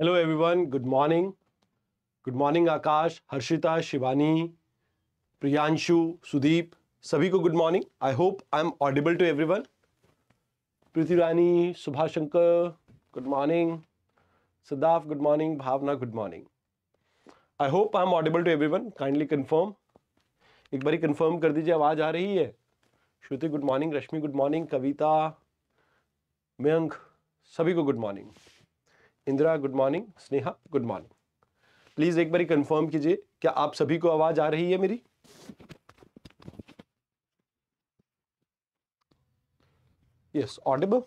Hello everyone good morning good morning Akash Harshita Shivani Priyanshu Sudeep सभी को good morning I hope I am audible to everyone Preeti Rani Subhash Shankar good morning Siddharth good morning Bhavna good morning I hope I am audible to everyone kindly confirm एक बारी confirm कर दीजिए आवाज़ आ रही है Shruti good morning Rashmi good morning Kavita Mayank सभी को good morning Indira good morning Sneha good morning please एक बार कंफर्म कीजिए क्या आप सभी को आवाज आ रही है मेरी yes audible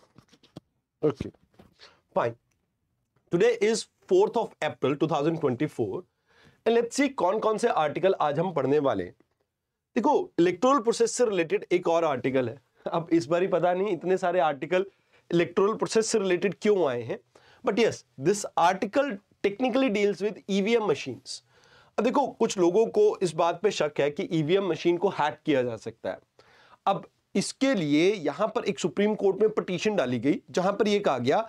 okay fine today is fourth of April 2024 and let's see कौन कौन से आर्टिकल आज हम पढ़ने वाले देखो इलेक्ट्रोल प्रोसेस से रिलेटेड एक और आर्टिकल है अब इस बार ही पता नहीं इतने सारे आर्टिकल इलेक्ट्रोल प्रोसेस से रिलेटेड क्यों आए हैं but yes this article technically deals with EVM machines अब देखो कुछ लोगों को इस बात पे शक है कि ईवीएम e मशीन को हैक किया जा सकता है अब इसके लिए यहां पर एक सुप्रीम कोर्ट में पटिशन डाली गई जहां पर यह कहा गया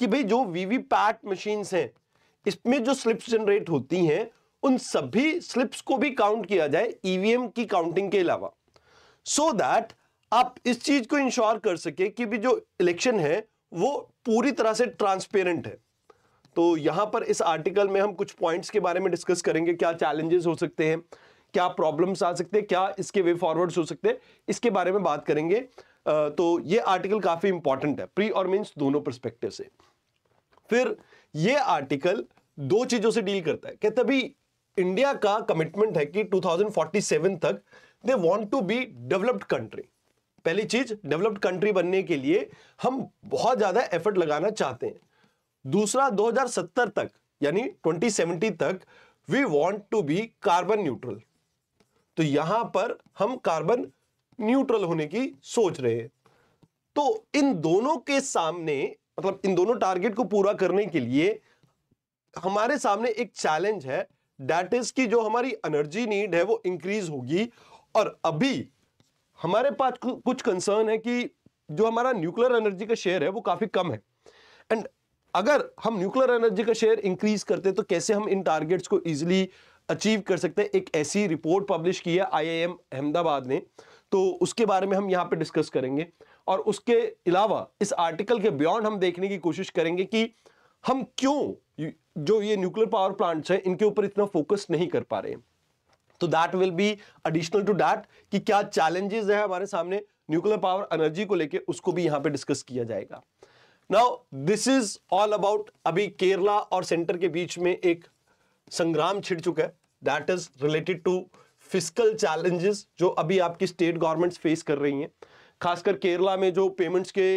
कि भाई जो वीवीपैट मशीन्स हैं इसमें जो स्लिप्स जनरेट होती हैं उन सभी स्लिप्स को भी काउंट किया जाए ईवीएम e की काउंटिंग के अलावा सो so दैट आप इस चीज को इंश्योर कर सके कि भी जो इलेक्शन है वो पूरी तरह से ट्रांसपेरेंट है तो यहां पर इस आर्टिकल में हम कुछ पॉइंट्स के बारे में डिस्कस करेंगे क्या चैलेंजेस हो सकते हैं क्या प्रॉब्लम्स आ सकते हैं क्या इसके वे फॉरवर्ड्स हो सकते हैं इसके बारे में बात करेंगे तो ये आर्टिकल काफ़ी इंपॉर्टेंट है प्री और मीन्स दोनों परस्पेक्टिव से फिर ये आर्टिकल दो चीज़ों से डील करता है कहते भी इंडिया का कमिटमेंट है कि 2047 तक they want to be developed country पहली चीज डेवलप्ड कंट्री बनने के लिए हम बहुत ज्यादा एफर्ट लगाना चाहते हैं दूसरा 2070 तक यानी 2070 तक we want to be carbon neutral तो यहां पर हम कार्बन न्यूट्रल होने की सोच रहे हैं तो इन दोनों के सामने मतलब इन दोनों टारगेट को पूरा करने के लिए हमारे सामने एक चैलेंज है डेट इज की जो हमारी एनर्जी नीड है वो इंक्रीज होगी और अभी हमारे पास कुछ कंसर्न है कि जो हमारा न्यूक्लियर एनर्जी का शेयर है वो काफ़ी कम है एंड अगर हम न्यूक्लियर एनर्जी का शेयर इंक्रीज करते तो कैसे हम इन टारगेट्स को इजिली अचीव कर सकते हैं एक ऐसी रिपोर्ट पब्लिश की है आईआईएम अहमदाबाद ने तो उसके बारे में हम यहाँ पे डिस्कस करेंगे और उसके अलावा इस आर्टिकल के बियॉन्ड हम देखने की कोशिश करेंगे कि हम क्यों जो ये न्यूक्लियर पावर प्लांट्स हैं इनके ऊपर इतना फोकस नहीं कर पा रहे हैं तो that will be additional to that कि क्या चैलेंजेस है हमारे सामने न्यूक्लियर पावर एनर्जी को लेके उसको भी यहां पे डिस्कस किया जाएगा now this is all about अभी केरला और सेंटर के बीच में एक संग्राम छिड़ चुका है that is related to physical challenges जो अभी आपकी स्टेट गवर्नमेंट्स फेस कर रही हैं खासकर केरला में जो पेमेंट्स के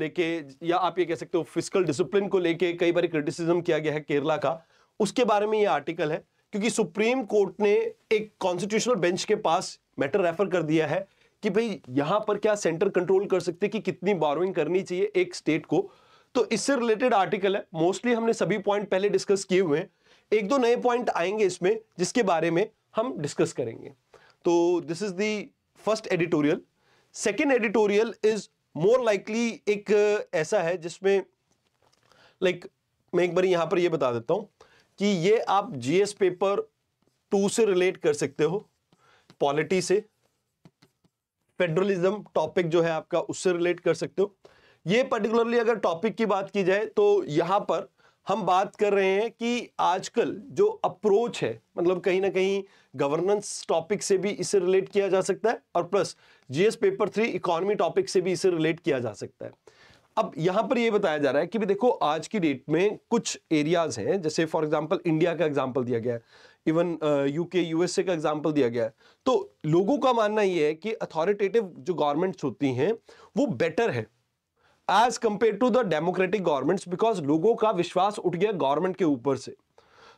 लेके या आप ये कह सकते हो फिजिकल डिसिप्लिन को लेके कई बार क्रिटिसिज्म किया गया है केरला का उसके बारे में ये आर्टिकल है क्योंकि सुप्रीम कोर्ट ने एक कॉन्स्टिट्यूशनल बेंच के पास मैटर रेफर कर दिया है कि भाई यहां पर क्या सेंटर कंट्रोल कर सकते कि कितनी बारोइंग करनी चाहिए एक स्टेट को तो इससे रिलेटेड आर्टिकल है मोस्टली हमने सभी पॉइंट पहले डिस्कस किए हुए हैं एक दो नए पॉइंट आएंगे इसमें जिसके बारे में हम डिस्कस करेंगे तो this is the first editorial second editorial is more likely एक ऐसा है जिसमें लाइक like, मैं एक बार यहां पर यह बता देता हूं कि ये आप जीएस पेपर टू से रिलेट कर सकते हो पॉलिटी से फेडरलिज्म टॉपिक जो है आपका उससे रिलेट कर सकते हो ये पर्टिकुलरली अगर टॉपिक की बात की जाए तो यहां पर हम बात कर रहे हैं कि आजकल जो अप्रोच है मतलब कहीं ना कहीं गवर्नेंस टॉपिक से भी इसे रिलेट किया जा सकता है और plus GS paper three economy topic से भी इसे रिलेट किया जा सकता है अब यहां पर यह बताया जा रहा है कि भी देखो आज की डेट में कुछ एरियाज हैं जैसे फॉर एग्जांपल इंडिया का एग्जांपल दिया गया है इवन यूके यूएसए का एग्जांपल दिया गया है तो लोगों का मानना यह है कि अथॉरिटेटिव जो गवर्नमेंट्स होती हैं वो बेटर है as compared to the democratic governments because लोगों का विश्वास उठ गया गवर्नमेंट के ऊपर से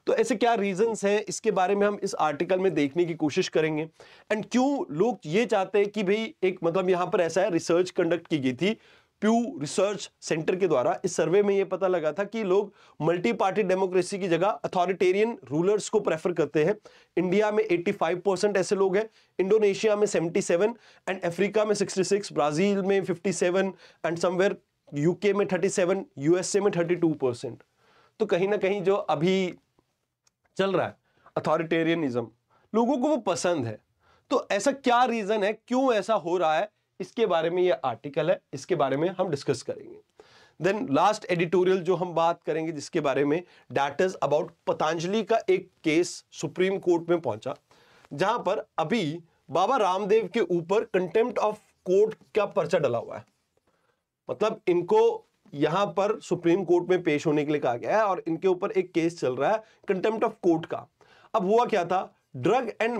तो ऐसे क्या रीजंस हैं इसके बारे में हम इस आर्टिकल में देखने की कोशिश करेंगे एंड क्यों लोग ये चाहते हैं कि भाई एक मतलब यहाँ पर ऐसा है रिसर्च कंडक्ट की गई थी प्यू रिसर्च सेंटर के द्वारा इस सर्वे में यह पता लगा था कि लोग मल्टी पार्टी डेमोक्रेसी की जगह अथॉरिटेरियन रूलर्स को प्रेफर करते हैं इंडिया में 85 परसेंट ऐसे लोग हैं इंडोनेशिया में 77 एंड अफ्रीका में 66 ब्राजील में 57 एंड समवेयर यूके में 37 यूएसए में 32 परसेंट तो कहीं ना कहीं जो अभी चल रहा है अथॉरिटेरियनिज्म लोगों को वो पसंद है तो ऐसा क्या रीज़न है क्यों ऐसा हो रहा है इसके बारे में ये आर्टिकल है इसके बारे में हम डिस्कस करेंगे देन लास्ट एडिटोरियल जो हम बात करेंगे जिसके बारे में डैट इज अबाउट पतंजलि का एक केस सुप्रीम कोर्ट में पहुंचा जहां पर अभी बाबा रामदेव के ऊपर कंटेम्प्ट ऑफ कोर्ट का पर्चा डला हुआ है मतलब इनको यहां पर सुप्रीम कोर्ट में पेश होने के लिए कहा गया है और इनके ऊपर एक केस चल रहा है कंटेम्प्ट ऑफ कोर्ट का अब हुआ क्या था drug and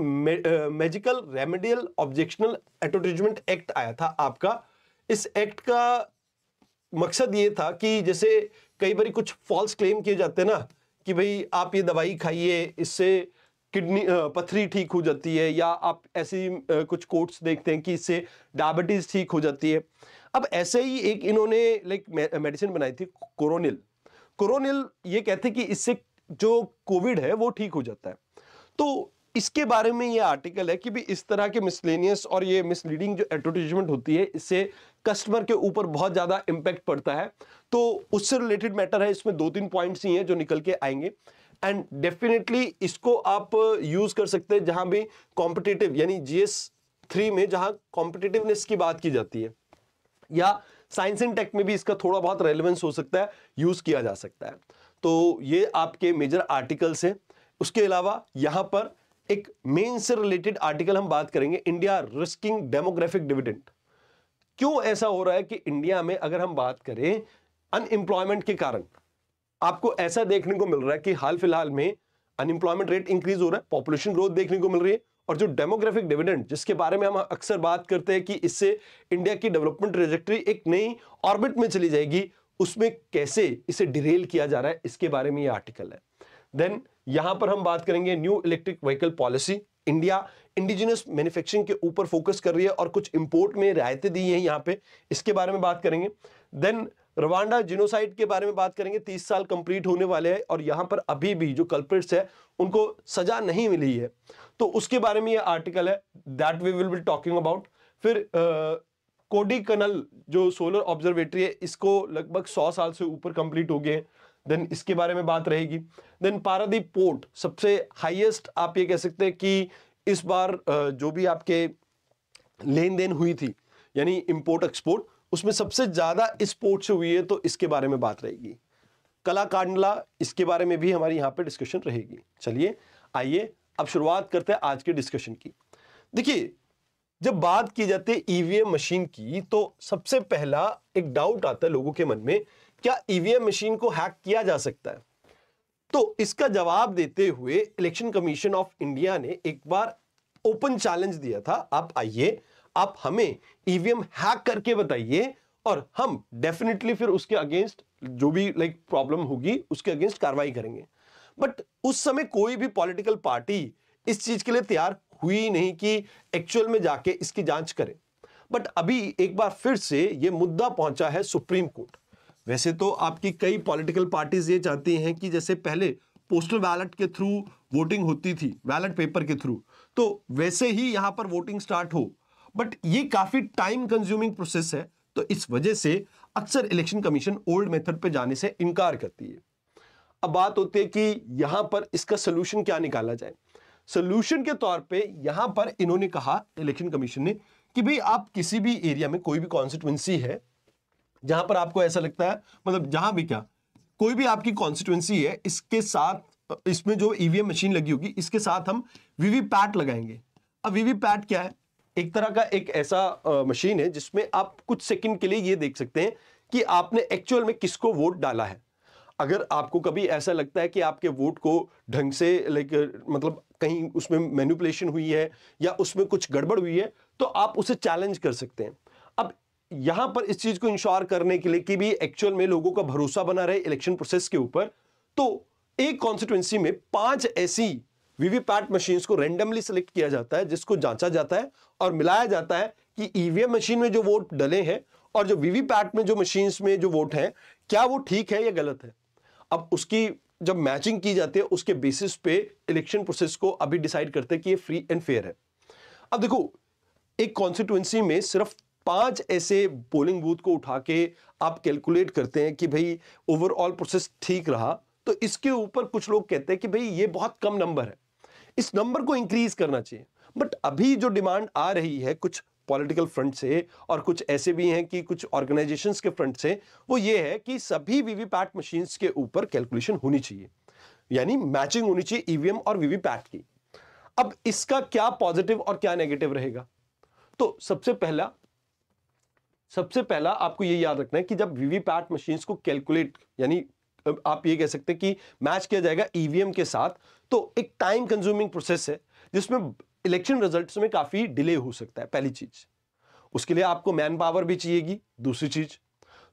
magical remedial objectionable advertisement act आया था आपका इस एक्ट का मकसद ये था कि जैसे कई बार कुछ फॉल्स क्लेम किए जाते हैं ना कि भाई आप ये दवाई खाइए इससे किडनी पथरी ठीक हो जाती है या आप ऐसी कुछ कोट्स देखते हैं कि इससे डायबिटीज़ ठीक हो जाती है अब ऐसे ही एक इन्होंने लाइक मेडिसिन बनाई थी कोरोनिल कोरोनिल ये कहते कि इससे जो कोविड है वो ठीक हो जाता है तो इसके बारे में ये आर्टिकल है कि भी इस तरह के मिसलेनियस और ये मिसलीडिंग जो एडवर्टीजमेंट होती है इससे कस्टमर के ऊपर बहुत ज़्यादा इम्पैक्ट पड़ता है तो उससे रिलेटेड मैटर है इसमें दो तीन पॉइंट्स ही हैं जो निकल के आएंगे एंड डेफिनेटली इसको आप यूज़ कर सकते हैं जहां भी कॉम्पिटेटिव यानी जीएस थ्री में जहां कॉम्पिटेटिवनेस की बात की जाती है या साइंस एंड टेक में भी इसका थोड़ा बहुत रेलिवेंस हो सकता है यूज़ किया जा सकता है तो ये आपके मेजर आर्टिकल्स हैं उसके अलावा यहां पर एक मेन से रिलेटेड आर्टिकल हम बात करेंगे इंडिया रिस्किंग डेमोग्राफिक डिविडेंड क्यों ऐसा हो रहा है कि इंडिया में अगर हम बात करें अनएम्प्लॉयमेंट के कारण आपको ऐसा देखने को मिल रहा है कि हाल फिलहाल में अनएम्प्लॉयमेंट रेट इंक्रीज हो रहा है पॉपुलेशन ग्रोथ देखने को मिल रही है और जो डेमोग्राफिक डिविडेंड जिसके बारे में हम अक्सर बात करते हैं कि इससे इंडिया की डेवलपमेंट रिजेक्ट्री एक नई ऑर्बिट में चली जाएगी उसमें कैसे इसे डिरेल किया जा रहा है इसके बारे में ये आर्टिकल है देन यहां पर हम बात करेंगे new electric vehicle policy India indigenous manufacturing के ऊपर फोकस कर रही है और कुछ इंपोर्ट में रियायतें दी हैं यहाँ पे इसके बारे में बात करेंगे देन रवांडा जिनोसाइड के बारे में बात करेंगे तीस साल कंप्लीट होने वाले हैं और यहाँ पर अभी भी जो कल्प्रिट्स है उनको सजा नहीं मिली है तो उसके बारे में ये आर्टिकल है that we will be talking about फिर कोडी कोडी कनल जो सोलर ऑब्जर्वेटरी है इसको लगभग सौ साल से ऊपर कंप्लीट हो गए हैं देन इसके बारे में बात रहेगी देन पारादीप पोर्ट सबसे हाईएस्ट आप ये कह सकते हैं कि इस बार जो भी आपके लेन देन हुई थी यानी इंपोर्ट एक्सपोर्ट उसमें सबसे ज़्यादा इस पोर्ट से हुई है तो इसके बारे में बात रहेगी कला कांडला इसके बारे में भी हमारी यहाँ पे डिस्कशन रहेगी चलिए आइए अब शुरुआत करते हैं आज के डिस्कशन की देखिए जब बात की जाती है ईवीएम e मशीन की तो सबसे पहला एक डाउट आता है लोगों के मन में क्या ईवीएम e मशीन को हैक किया जा सकता है तो इसका जवाब देते हुए इलेक्शन कमीशन ऑफ इंडिया ने एक बार ओपन चैलेंज दिया था आप आइए आप हमें ईवीएम e हैक करके बताइए और हम डेफिनेटली फिर उसके अगेंस्ट जो भी लाइक प्रॉब्लम होगी उसके अगेंस्ट कार्रवाई करेंगे बट उस समय कोई भी पॉलिटिकल पार्टी इस चीज के लिए तैयार हुई नहीं कि एक्चुअल में जाके इसकी जांच करे बट अभी एक बार फिर से यह मुद्दा पहुंचा है सुप्रीम कोर्ट वैसे तो आपकी कई पॉलिटिकल पार्टीज ये चाहती हैं कि जैसे पहले पोस्टल बैलेट के थ्रू वोटिंग होती थी बैलेट पेपर के थ्रू तो वैसे ही यहाँ पर वोटिंग स्टार्ट हो बट ये काफ़ी टाइम कंज्यूमिंग प्रोसेस है तो इस वजह से अक्सर इलेक्शन कमीशन ओल्ड मेथड पे जाने से इनकार करती है अब बात होती है कि यहाँ पर इसका सोल्यूशन क्या निकाला जाए सोल्यूशन के तौर पे यहाँ पर इन्होंने कहा इलेक्शन कमीशन ने कि भाई आप किसी भी एरिया में कोई भी कॉन्स्टिट्युएंसी है जहां पर आपको ऐसा लगता है मतलब जहां भी क्या कोई भी आपकी कॉन्स्टिट्युएंसी है इसके साथ इसमें जो ईवीएम e मशीन लगी होगी इसके साथ हम वीवीपैट लगाएंगे अब वीवीपैट क्या है एक तरह का एक ऐसा मशीन है जिसमें आप कुछ सेकंड के लिए ये देख सकते हैं कि आपने एक्चुअल में किसको वोट डाला है अगर आपको कभी ऐसा लगता है कि आपके वोट को ढंग से लाइक मतलब कहीं उसमें मैनिपुलेशन हुई है या उसमें कुछ गड़बड़ हुई है तो आप उसे चैलेंज कर सकते हैं यहां पर इस चीज को इंश्योर करने के लिए कि भी एक्चुअल में लोगों का भरोसा बना रहे इलेक्शन प्रोसेस के ऊपर तो एक कॉन्स्टिट्युएंसी में पांच ऐसी वीवीपैट मशीन को रेंडमली सिलेक्ट किया जाता है जिसको जांचा जाता है और मिलाया जाता है कि ईवीएम e मशीन में जो वोट डले हैं और जो वीवीपैट में जो मशीन में जो वोट है क्या वो ठीक है या गलत है अब उसकी जब मैचिंग की जाती है उसके बेसिस पे इलेक्शन प्रोसेस को अभी डिसाइड करते हैं कि ये फ्री एंड फेयर है अब देखो एक कॉन्स्टिट्युएंसी में सिर्फ पांच ऐसे पोलिंग बूथ को उठा के आप कैलकुलेट करते हैं कि भाई ओवरऑल प्रोसेस ठीक रहा तो इसके ऊपर कुछ लोग कहते हैं कि भाई ये बहुत कम नंबर है इस नंबर को इंक्रीज करना चाहिए बट अभी जो डिमांड आ रही है कुछ पॉलिटिकल फ्रंट से और कुछ ऐसे भी हैं कि कुछ ऑर्गेनाइजेशंस के फ्रंट से वो ये है कि सभी वीवीपैट मशीन्स के ऊपर कैलकुलेशन होनी चाहिए यानी मैचिंग होनी चाहिए ईवीएम e और वीवीपैट की अब इसका क्या पॉजिटिव और क्या नेगेटिव रहेगा तो सबसे पहला सबसे पहला आपको ये याद रखना है कि जब वीवीपैट मशीन को कैलकुलेट यानी आप ये कह सकते हैं कि मैच किया जाएगा ईवीएम के साथ तो एक टाइम कंज्यूमिंग प्रोसेस है जिसमें इलेक्शन रिजल्ट्स में काफ़ी डिले हो सकता है पहली चीज़ उसके लिए आपको मैन पावर भी चाहिएगी दूसरी चीज़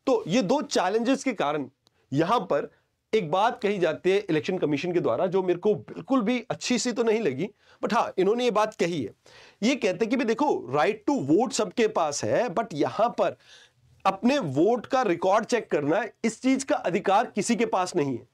तो ये दो चैलेंजेस के कारण यहां पर एक बात कही जाती है इलेक्शन कमीशन के द्वारा जो मेरे को बिल्कुल भी अच्छी सी तो नहीं लगी बट हाँ इन्होंने ये बात कही है ये कहते कि भी देखो राइट टू वोट सबके पास है बट यहां पर अपने वोट का रिकॉर्ड चेक करना है इस चीज का अधिकार किसी के पास नहीं है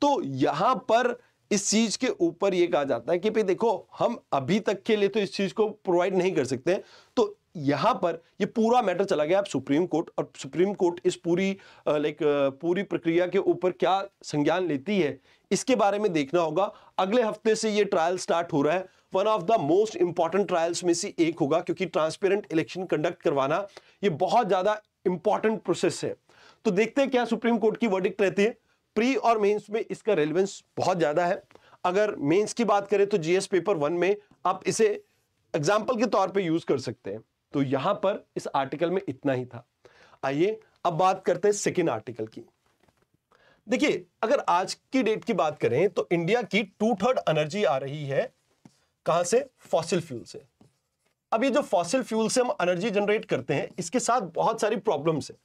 तो यहां पर इस चीज के ऊपर यह कहा जाता है कि भाई देखो हम अभी तक के लिए तो इस चीज को प्रोवाइड नहीं कर सकते तो यहां पर ये पूरा मैटर चला गया आप सुप्रीम कोर्ट और सुप्रीम कोर्ट इस पूरी लाइक पूरी प्रक्रिया के ऊपर क्या संज्ञान लेती है इसके बारे में देखना होगा अगले हफ्ते से ये ट्रायल स्टार्ट हो रहा है one of the most important trials में से एक होगा क्योंकि ट्रांसपेरेंट इलेक्शन कंडक्ट करवाना ये बहुत ज़्यादा इंपॉर्टेंट प्रोसेस है तो देखते हैं क्या सुप्रीम कोर्ट की वर्डिक्ट रहती है प्री और मेंस में इसका रेलिवेंस बहुत ज़्यादा है अगर मेंस की बात करें तो जीएस पेपर वन में आप इसे एग्जाम्पल के तौर पे यूज़ कर सकते हैं तो यहां पर इस आर्टिकल में इतना ही था आइए अब बात करते हैं सेकेंड आर्टिकल की देखिए अगर आज की डेट की बात करें तो इंडिया की टू थर्ड एनर्जी आ रही है कहां से फॉसिल फ्यूल से अब ये जो फॉसिल फ्यूल से हम एनर्जी जनरेट करते हैं इसके साथ बहुत सारी प्रॉब्लम्स है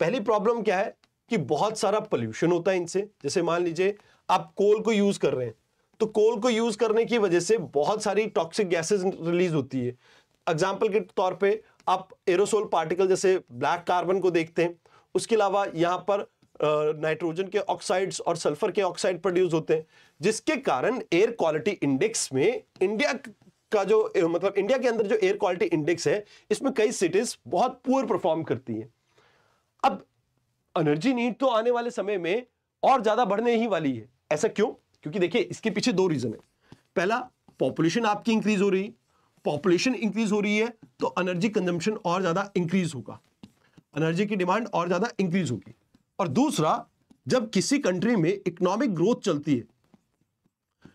पहली प्रॉब्लम क्या है कि बहुत सारा पोल्यूशन होता है इनसे जैसे मान लीजिए आप कोल को यूज कर रहे हैं तो कोल को यूज करने की वजह से बहुत सारी टॉक्सिक गैसेस रिलीज होती है एग्जाम्पल के तौर पर आप एरोसोल पार्टिकल जैसे ब्लैक कार्बन को देखते हैं उसके अलावा यहाँ पर नाइट्रोजन के ऑक्साइड्स और सल्फर के ऑक्साइड प्रोड्यूस होते हैं जिसके कारण एयर क्वालिटी इंडेक्स में इंडिया का जो मतलब इंडिया के अंदर जो एयर क्वालिटी इंडेक्स है इसमें कई सिटीज बहुत पुअर परफॉर्म करती हैं अब एनर्जी नीड तो आने वाले समय में और ज्यादा बढ़ने ही वाली है ऐसा क्यों क्योंकि देखिए इसके पीछे दो रीजन है पहला पॉपुलेशन आपकी इंक्रीज हो रही है पॉपुलेशन इंक्रीज हो रही है तो एनर्जी कंजम्पशन और ज़्यादा इंक्रीज होगा एनर्जी की डिमांड और ज़्यादा इंक्रीज होगी और दूसरा जब किसी कंट्री में इकोनॉमिक ग्रोथ चलती है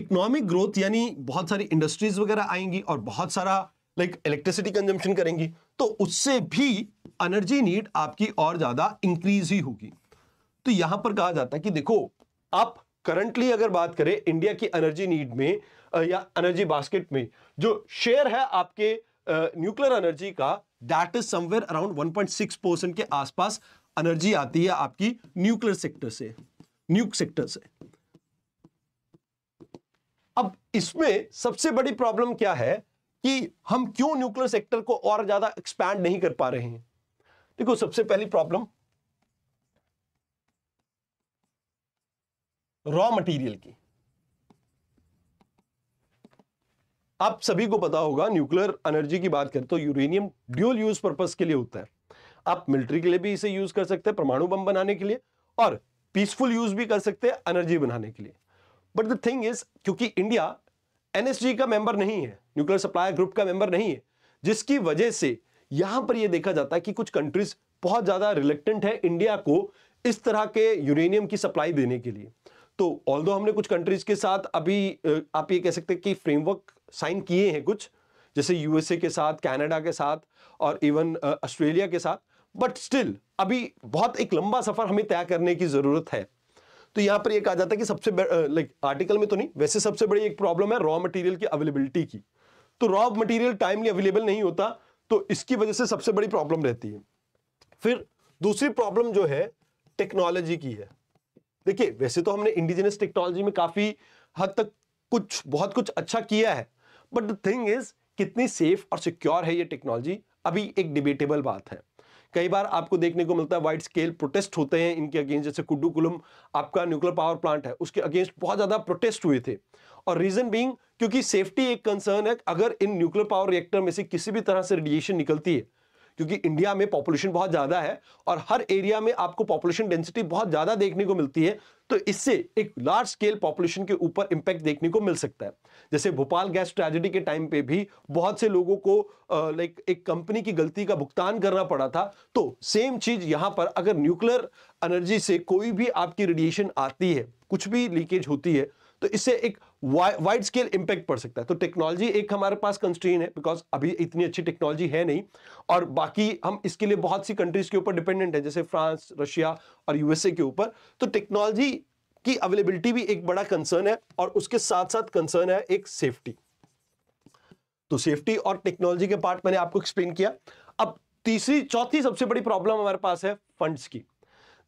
इकोनॉमिक ग्रोथ यानी बहुत सारी इंडस्ट्रीज वगैरह आएंगी और बहुत सारा लाइक इलेक्ट्रिसिटी कंजम्पशन करेंगी तो उससे भी एनर्जी नीड आपकी और ज़्यादा इंक्रीज ही होगी तो यहां पर कहा जाता है कि देखो आप करंटली अगर बात करें इंडिया की एनर्जी नीड में या एनर्जी बास्केट में जो शेयर है आपके न्यूक्लियर एनर्जी का that is somewhere around 1.6 percent के आसपास एनर्जी आती है आपकी न्यूक्लियर सेक्टर से न्यूक सेक्टर से अब इसमें सबसे बड़ी प्रॉब्लम क्या है कि हम क्यों न्यूक्लियर सेक्टर को और ज्यादा एक्सपैंड नहीं कर पा रहे हैं देखो सबसे पहली प्रॉब्लम रॉ मटेरियल की आप सभी को पता होगा न्यूक्लियर एनर्जी की बात करें तो यूरेनियम ड्यूल यूज पर्पज के लिए होता है आप मिलिट्री के लिए भी इसे यूज कर सकते हैं परमाणु बम बनाने के लिए और पीसफुल यूज भी कर सकते हैं एनर्जी बनाने के लिए बट द थिंग इज क्योंकि इंडिया एनएसजी का मेंबर नहीं है न्यूक्लियर सप्लायर ग्रुप का मेंबर नहीं है जिसकी वजह से यहां पर यह देखा जाता है कि कुछ कंट्रीज बहुत ज्यादा रिलेक्टेंट है इंडिया को इस तरह के यूरेनियम की सप्लाई देने के लिए तो ऑल हमने कुछ कंट्रीज के साथ अभी आप ये कह सकते हैं कि फ्रेमवर्क साइन किए हैं कुछ जैसे यूएसए के साथ कनाडा के साथ और इवन ऑस्ट्रेलिया के साथ बट स्टिल अभी बहुत एक लंबा सफ़र हमें तय करने की ज़रूरत है तो यहां पर एक आ जाता है कि सबसे लाइक आर्टिकल में तो नहीं वैसे सबसे बड़ी एक प्रॉब्लम है रॉ मटेरियल की अवेलेबिलिटी की तो रॉ मटेरियल टाइमली अवेलेबल नहीं होता तो इसकी वजह से सबसे बड़ी प्रॉब्लम रहती है फिर दूसरी प्रॉब्लम जो है टेक्नोलॉजी की है देखिए वैसे तो हमने इंडिजिनस टेक्नोलॉजी में काफ़ी हद तक कुछ बहुत कुछ अच्छा किया है बट द थिंग इज कितनी सेफ और सिक्योर है ये टेक्नोलॉजी अभी एक डिबेटेबल बात है कई बार आपको देखने को मिलता है वाइड स्केल प्रोटेस्ट होते हैं इनके अगेंस्ट जैसे कुडुकुलम आपका न्यूक्लियर पावर प्लांट है उसके अगेंस्ट बहुत ज़्यादा प्रोटेस्ट हुए थे और रीज़न बीइंग क्योंकि सेफ्टी एक कंसर्न है अगर इन न्यूक्लियर पावर रिएक्टर में से किसी भी तरह से रेडिएशन निकलती है क्योंकि इंडिया में पॉपुलेशन बहुत ज़्यादा है और हर एरिया में आपको पॉपुलेशन डेंसिटी बहुत ज़्यादा देखने को मिलती है तो इससे एक लार्ज स्केल पॉपुलेशन के ऊपर इंपैक्ट देखने को मिल सकता है जैसे भोपाल गैस ट्रेजिडी के टाइम पे भी बहुत से लोगों को लाइक एक कंपनी की गलती का भुगतान करना पड़ा था तो सेम चीज यहां पर अगर न्यूक्लियर एनर्जी से कोई भी आपकी रेडिएशन आती है कुछ भी लीकेज होती है तो इससे एक वाइड स्केल इंपैक्ट पड़ सकता है तो टेक्नोलॉजी एक हमारे पास कंस्ट्रेन है बिकॉज अभी इतनी अच्छी टेक्नोलॉजी है नहीं और बाकी हम इसके लिए बहुत सी कंट्रीज के ऊपर डिपेंडेंट है जैसे फ्रांस रशिया और यूएसए के ऊपर तो टेक्नोलॉजी की अवेलेबिलिटी भी एक बड़ा कंसर्न है और उसके साथ साथ कंसर्न है एक सेफ्टी तो सेफ्टी और टेक्नोलॉजी के पार्ट मैंने आपको एक्सप्लेन किया अब तीसरी चौथी सबसे बड़ी प्रॉब्लम हमारे पास है फंड्स की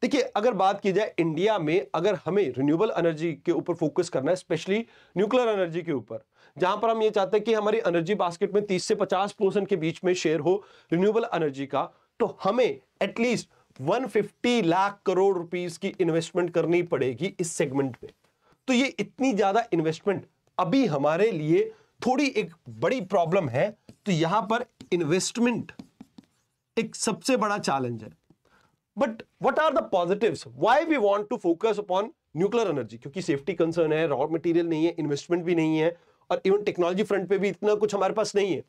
देखिए अगर बात की जाए इंडिया में अगर हमें रिन्यूएबल एनर्जी के ऊपर फोकस करना है स्पेशली न्यूक्लियर एनर्जी के ऊपर जहां पर हम ये चाहते हैं कि हमारी एनर्जी बास्केट में 30 से 50 परसेंट के बीच में शेयर हो रिन्यूएबल एनर्जी का तो हमें एटलीस्ट 150 लाख करोड़ रुपीस की इन्वेस्टमेंट करनी पड़ेगी इस सेगमेंट में तो ये इतनी ज्यादा इन्वेस्टमेंट अभी हमारे लिए थोड़ी एक बड़ी प्रॉब्लम है तो यहां पर इन्वेस्टमेंट एक सबसे बड़ा चैलेंज है but what are the why we want to focus upon nuclear energy क्योंकि सेफ्टी कंसर्न है रॉ मटेरियल नहीं है इन्वेस्टमेंट भी नहीं है और इवन टेक्नोलॉजी फ्रंट पे भी इतना कुछ हमारे पास नहीं है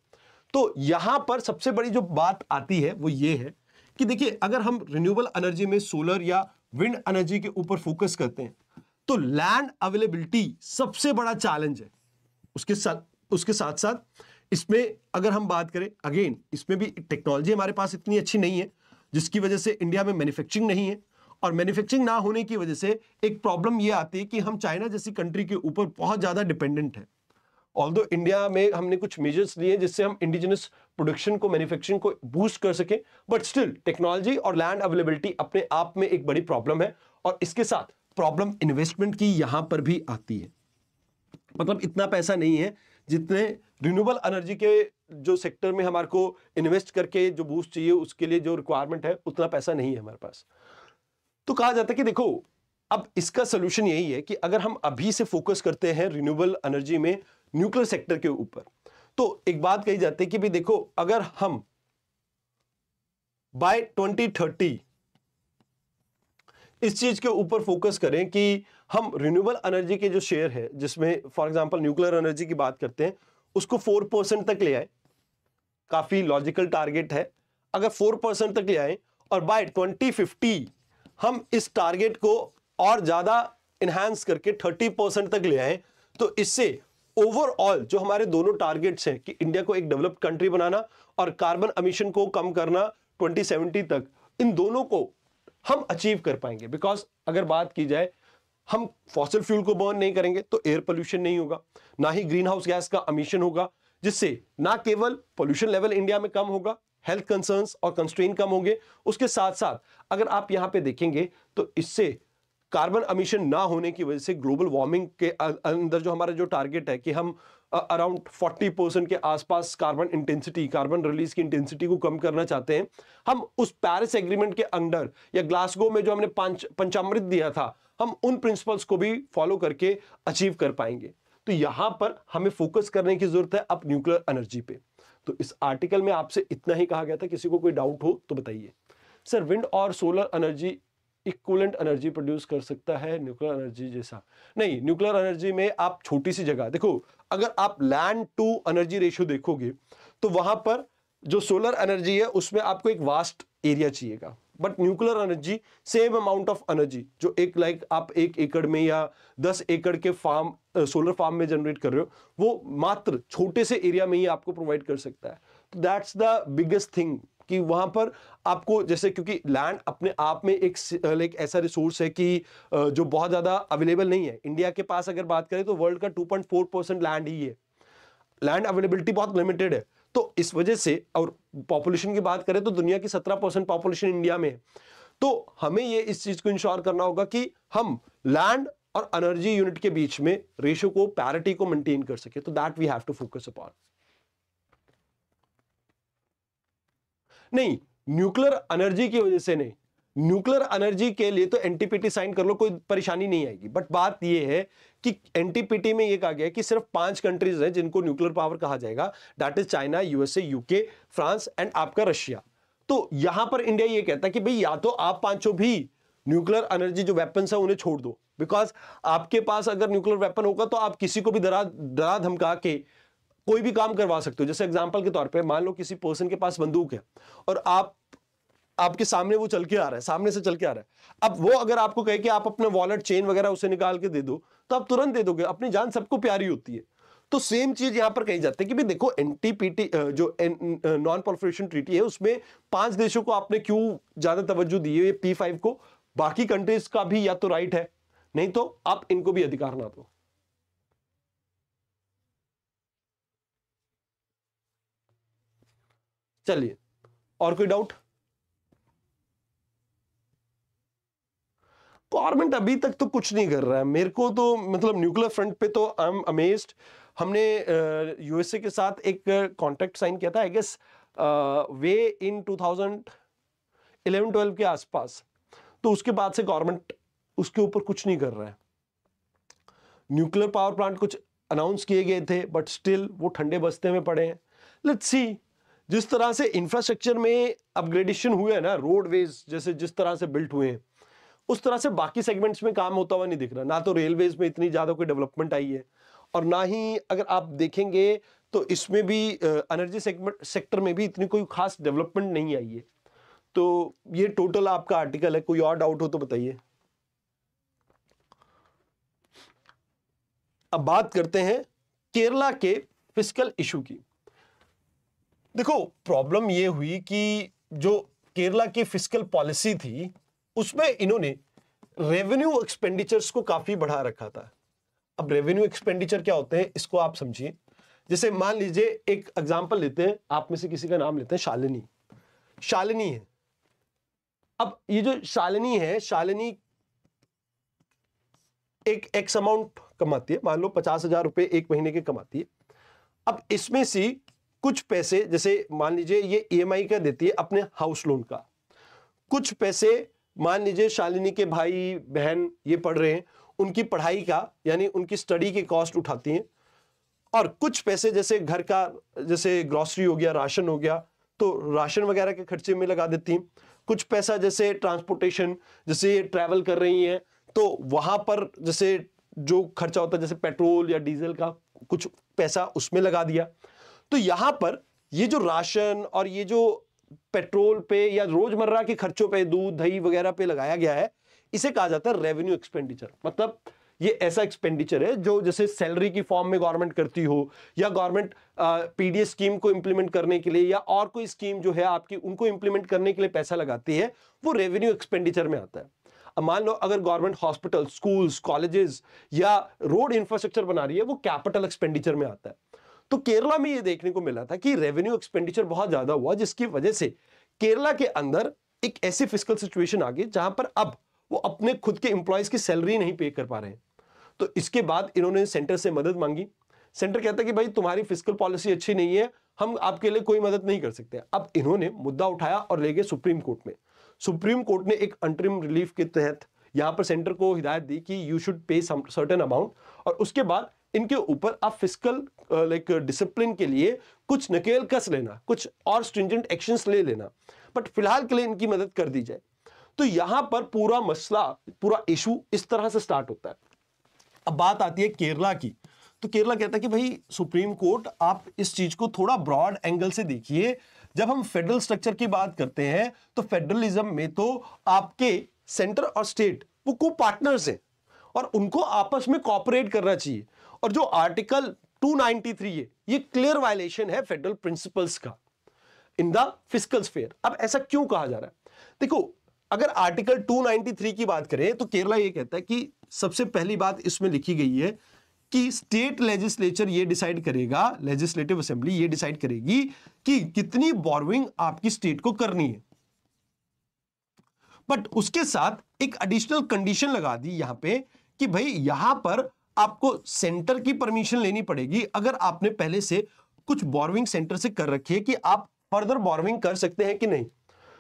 तो यहां पर सबसे बड़ी जो बात आती है वो ये है कि देखिए अगर हम रिन्यूएबल एनर्जी में सोलर या विंड एनर्जी के ऊपर फोकस करते हैं तो लैंड अवेलेबिलिटी सबसे बड़ा चैलेंज है उसके साथ उसके साथ साथ इसमें अगर हम बात करें अगेन इसमें भी टेक्नोलॉजी हमारे पास इतनी अच्छी नहीं है जिसकी वजह से इंडिया में मैन्युफैक्चरिंग नहीं है और मैन्युफैक्चरिंग ना होने की वजह से एक प्रॉब्लम ये आती है कि हम चाइना जैसी कंट्री के ऊपर बहुत ज़्यादा डिपेंडेंट है ऑल इंडिया में हमने कुछ मेजर्स लिए जिससे हम इंडिजिनस प्रोडक्शन को मैन्युफैक्चरिंग को बूस्ट कर सके बट स्टिल टेक्नोलॉजी और लैंड अवेलेबिलिटी अपने आप में एक बड़ी प्रॉब्लम है और इसके साथ प्रॉब्लम इन्वेस्टमेंट की यहां पर भी आती है मतलब इतना पैसा नहीं है जितने रिन्यूएबल एनर्जी के जो सेक्टर में हमारे को इन्वेस्ट करके जो बूस्ट चाहिए उसके लिए जो रिक्वायरमेंट है उतना पैसा नहीं है हमारे पास तो कहा जाता है कि देखो अब इसका सोल्यूशन यही है कि अगर हम अभी से फोकस करते हैं रिन्यूएबल एनर्जी में न्यूक्लियर सेक्टर के ऊपर तो एक बात कही जाती है कि भाई देखो अगर हम बाय 2030 इस चीज के ऊपर फोकस करें कि हम रिन्यूएबल एनर्जी के जो शेयर है जिसमें फॉर एग्जांपल न्यूक्लियर एनर्जी की बात करते हैं उसको फोर परसेंट तक ले आए काफी लॉजिकल टारगेट है अगर फोर परसेंट तक ले आए और बाय 2050 हम इस टारगेट को और ज्यादा इन्हांस करके थर्टी परसेंट तक ले आए तो इससे ओवरऑल जो हमारे दोनों टारगेट्स हैं कि इंडिया को एक डेवलप्ड कंट्री बनाना और कार्बन अमीशन को कम करना 2070 तक इन दोनों को हम अचीव कर पाएंगे बिकॉज अगर बात की जाए हम फॉसिल फ्यूल को बर्न नहीं करेंगे तो एयर पोल्यूशन नहीं होगा ना ही ग्रीन हाउस गैस का अमीशन होगा जिससे ना केवल पोल्यूशन लेवल इंडिया में कम होगा हेल्थ कंसर्न्स और कंस्ट्रेन कम होंगे उसके साथ साथ अगर आप यहां पे देखेंगे तो इससे कार्बन अमीशन ना होने की वजह से ग्लोबल वार्मिंग के अंदर जो हमारा जो टारगेट है कि हम अराउंड फोर्टी परसेंट के आसपास कार्बन इंटेंसिटी कार्बन रिलीज की इंटेंसिटी को कम करना चाहते हैं हम उस पैरिस एग्रीमेंट के अंडर या ग्लासगो में जो हमने पंच पंचामृत दिया था हम उन प्रिंसिपल्स को भी फॉलो करके अचीव कर पाएंगे तो यहां पर हमें फोकस करने की जरूरत है अब न्यूक्लियर एनर्जी पे तो इस आर्टिकल में आपसे इतना ही कहा गया था किसी को कोई डाउट हो तो बताइए सर विंड और solar energy equivalent energy produce कर सकता है न्यूक्लियर एनर्जी जैसा नहीं न्यूक्लियर एनर्जी में आप छोटी सी जगह देखो अगर आप लैंड टू एनर्जी रेशियो देखोगे तो वहां पर जो सोलर एनर्जी है उसमें आपको एक वास्ट एरिया चाहिएगा but nuclear energy same amount of energy जो एक लाइक like, आप एक एकड़ में या दस एकड़ के फार्म सोलर फार्म में जनरेट कर रहे हो वो मात्र छोटे से एरिया में ही आपको प्रोवाइड कर सकता है तो दैट्स द बिगेस्ट थिंग कि वहां पर आपको जैसे क्योंकि लैंड अपने आप में एक लाइक ऐसा रिसोर्स है कि जो बहुत ज़्यादा अवेलेबल नहीं है इंडिया के पास अगर बात करें तो वर्ल्ड का 2.4 परसेंट लैंड ही है लैंड अवेलेबिलिटी बहुत लिमिटेड है तो इस वजह से और पॉपुलेशन की बात करें तो दुनिया की 17 परसेंट पॉपुलेशन इंडिया में है तो हमें ये इस चीज़ को इंश्योर करना होगा कि हम लैंड और एनर्जी यूनिट के बीच में रेशो को पैरिटी को मेंटेन कर सके तो that we have to focus upon नहीं न्यूक्लियर एनर्जी की वजह से नहीं न्यूक्लियर एनर्जी के लिए तो एनटीपीटी साइन कर लो कोई परेशानी नहीं आएगी बट बात यह है कि एनटीपीटी में यह कहा गया कि सिर्फ पांच कंट्रीज हैं जिनको न्यूक्लियर पावर कहा जाएगा that is China USA UK France and आपका रशिया तो यहां पर इंडिया यह कहता है कि भाई या तो आप पांचों भी न्यूक्लियर एनर्जी जो वेपन है उन्हें छोड़ दो बिकॉज आपके पास अगर न्यूक्लियर वेपन होगा तो आप किसी को भी डरा धमका के कोई भी काम करवा सकते हो जैसे एग्जाम्पल के तौर पर मान लो किसी पर्सन के पास बंदूक है और आप आपके सामने वो चल के आ रहा है सामने से चल के आ रहा है अब वो अगर आपको कहे कि आप अपने वॉलेट चेन वगैरह उसे निकाल के दे दो तो आप तुरंत दे दोगे अपनी जान सबको प्यारी होती है तो सेम चीज यहां पर कही जाती है कि भाई देखो एनटीपीटी जो नॉन प्रोफेशन ट्रीटी है उसमें पांच देशों को आपने क्यों ज्यादा तवज्जो दी है पी फाइव को बाकी कंट्रीज का भी या तो राइट है नहीं तो आप इनको भी अधिकार ना दो चलिए और कोई डाउट गवर्नमेंट अभी तक तो कुछ नहीं कर रहा है मेरे को तो मतलब न्यूक्लियर फ्रंट पे तो आई एम अमेज्ड हमने यूएसए uh, के साथ एक कॉन्ट्रैक्ट साइन किया था आई गेस वे इन 2011-12 के आसपास तो उसके बाद से गवर्नमेंट उसके ऊपर कुछ नहीं कर रहा है न्यूक्लियर पावर प्लांट कुछ अनाउंस किए गए थे बट स्टिल वो ठंडे बस्ते में पड़े हैं लेट्स सी जिस तरह से इंफ्रास्ट्रक्चर में अपग्रेडेशन हुए है ना रोडवेज जैसे जिस तरह से बिल्ट हुए हैं उस तरह से बाकी सेगमेंट्स में काम होता हुआ नहीं दिख रहा ना तो रेलवेज में इतनी ज़्यादा कोई डेवलपमेंट आई है और ना ही अगर आप देखेंगे तो इसमें भी एनर्जी सेगमेंट सेक्टर में भी इतनी कोई खास डेवलपमेंट नहीं आई है तो ये टोटल आपका आर्टिकल है कोई और डाउट हो तो बताइए अब बात करते हैं केरला के फिजिकल इशू की देखो प्रॉब्लम ये हुई कि जो केरला की फिजिकल पॉलिसी थी उसमें इन्होंने रेवेन्यू एक्सपेंडिचर्स को काफ़ी बढ़ा रखा था अब रेवेन्यू एक्सपेंडिचर क्या होते हैं इसको आप समझिए जैसे मान लीजिए एक एग्जाम्पल लेते हैं आप में से किसी का नाम लेते हैं शालिनी शालिनी है अब ये जो शालिनी है शालिनी एक एक्स अमाउंट कमाती है मान लो पचास हजार रुपए एक महीने के कमाती है अब इसमें से कुछ पैसे जैसे मान लीजिए ये ईएमआई e का देती है अपने हाउस लोन का कुछ पैसे मान लीजिए शालिनी के भाई बहन ये पढ़ रहे हैं उनकी पढ़ाई का यानी उनकी स्टडी की कॉस्ट उठाती हैं और कुछ पैसे जैसे घर का जैसे ग्रॉसरी हो गया राशन हो गया तो राशन वगैरह के खर्चे में लगा देती हैं कुछ पैसा जैसे ट्रांसपोर्टेशन जैसे ये ट्रैवल कर रही हैं तो वहाँ पर जैसे जो खर्चा होता है जैसे पेट्रोल या डीजल का कुछ पैसा उसमें लगा दिया तो यहां पर ये जो राशन और ये जो पेट्रोल पे या रोजमर्रा के खर्चों पे दूध दही वगैरह पे लगाया गया है इसे कहा जाता है रेवेन्यू एक्सपेंडिचर मतलब ये ऐसा एक्सपेंडिचर है जो जैसे सैलरी की फॉर्म में गवर्नमेंट करती हो या गवर्नमेंट पीडीएस स्कीम को इंप्लीमेंट करने के लिए या और कोई स्कीम जो है आपकी उनको इंप्लीमेंट करने के लिए पैसा लगाती है वो रेवेन्यू एक्सपेंडिचर में आता है मान लो अगर गवर्नमेंट हॉस्पिटल स्कूल्स कॉलेजेस या रोड इंफ्रास्ट्रक्चर बना रही है वो कैपिटल एक्सपेंडिचर में आता है तो केरला में ये देखने को मिला था कि रेवेन्यू एक्सपेंडिचर बहुत ज्यादा हुआ जिसकी वजह से केरला के अंदर एक ऐसी फिजिकल सिचुएशन आ गई जहां पर अब वो अपने खुद के इंप्लॉयज की सैलरी नहीं पे कर पा रहे तो इसके बाद इन्होंने सेंटर से मदद मांगी सेंटर कहता है कि भाई तुम्हारी फिजिकल पॉलिसी अच्छी नहीं है हम आपके लिए कोई मदद नहीं कर सकते अब इन्होंने मुद्दा उठाया और ले गए सुप्रीम कोर्ट में सुप्रीम कोर्ट ने एक अंतरिम रिलीफ के तहत यहाँ पर सेंटर को हिदायत दी कि you should pay certain amount और उसके बाद इनके ऊपर आप फिजिकल लाइक डिसिप्लिन के लिए कुछ नकेल कस लेना कुछ और स्ट्रिंजेंट एक्शंस ले लेना बट फिलहाल के लिए इनकी मदद कर दी जाए तो यहां पर पूरा मसला पूरा इशू इस तरह से स्टार्ट होता है अब बात आती है केरला की तो केरला कहता है कि भाई सुप्रीम कोर्ट आप इस चीज को थोड़ा ब्रॉड एंगल से देखिए जब हम फेडरल स्ट्रक्चर की बात करते हैं तो फेडरलिज्म में तो आपके सेंटर और स्टेट वो को पार्टनर्स हैं और उनको आपस में कॉपरेट करना चाहिए और जो आर्टिकल 293 है ये क्लियर वायलेशन है फेडरल प्रिंसिपल्स का इन द फिजिकल स्फेयर अब ऐसा क्यों कहा जा रहा है देखो अगर आर्टिकल 293 की बात करें तो केरला ये कहता है कि सबसे पहली बात इसमें लिखी गई है कि स्टेट लेजिस्लेचर ये डिसाइड करेगा लेजिस्लेटिव असेंबली ये डिसाइड करेगी कि कितनी बोरविंग आपकी स्टेट को करनी है बट उसके साथ एक एडिशनल कंडीशन लगा दी यहां पे कि भाई यहां पर आपको सेंटर की परमिशन लेनी पड़ेगी अगर आपने पहले से कुछ बोरविंग सेंटर से कर रखी है कि आप फर्दर बोरविंग कर सकते हैं कि नहीं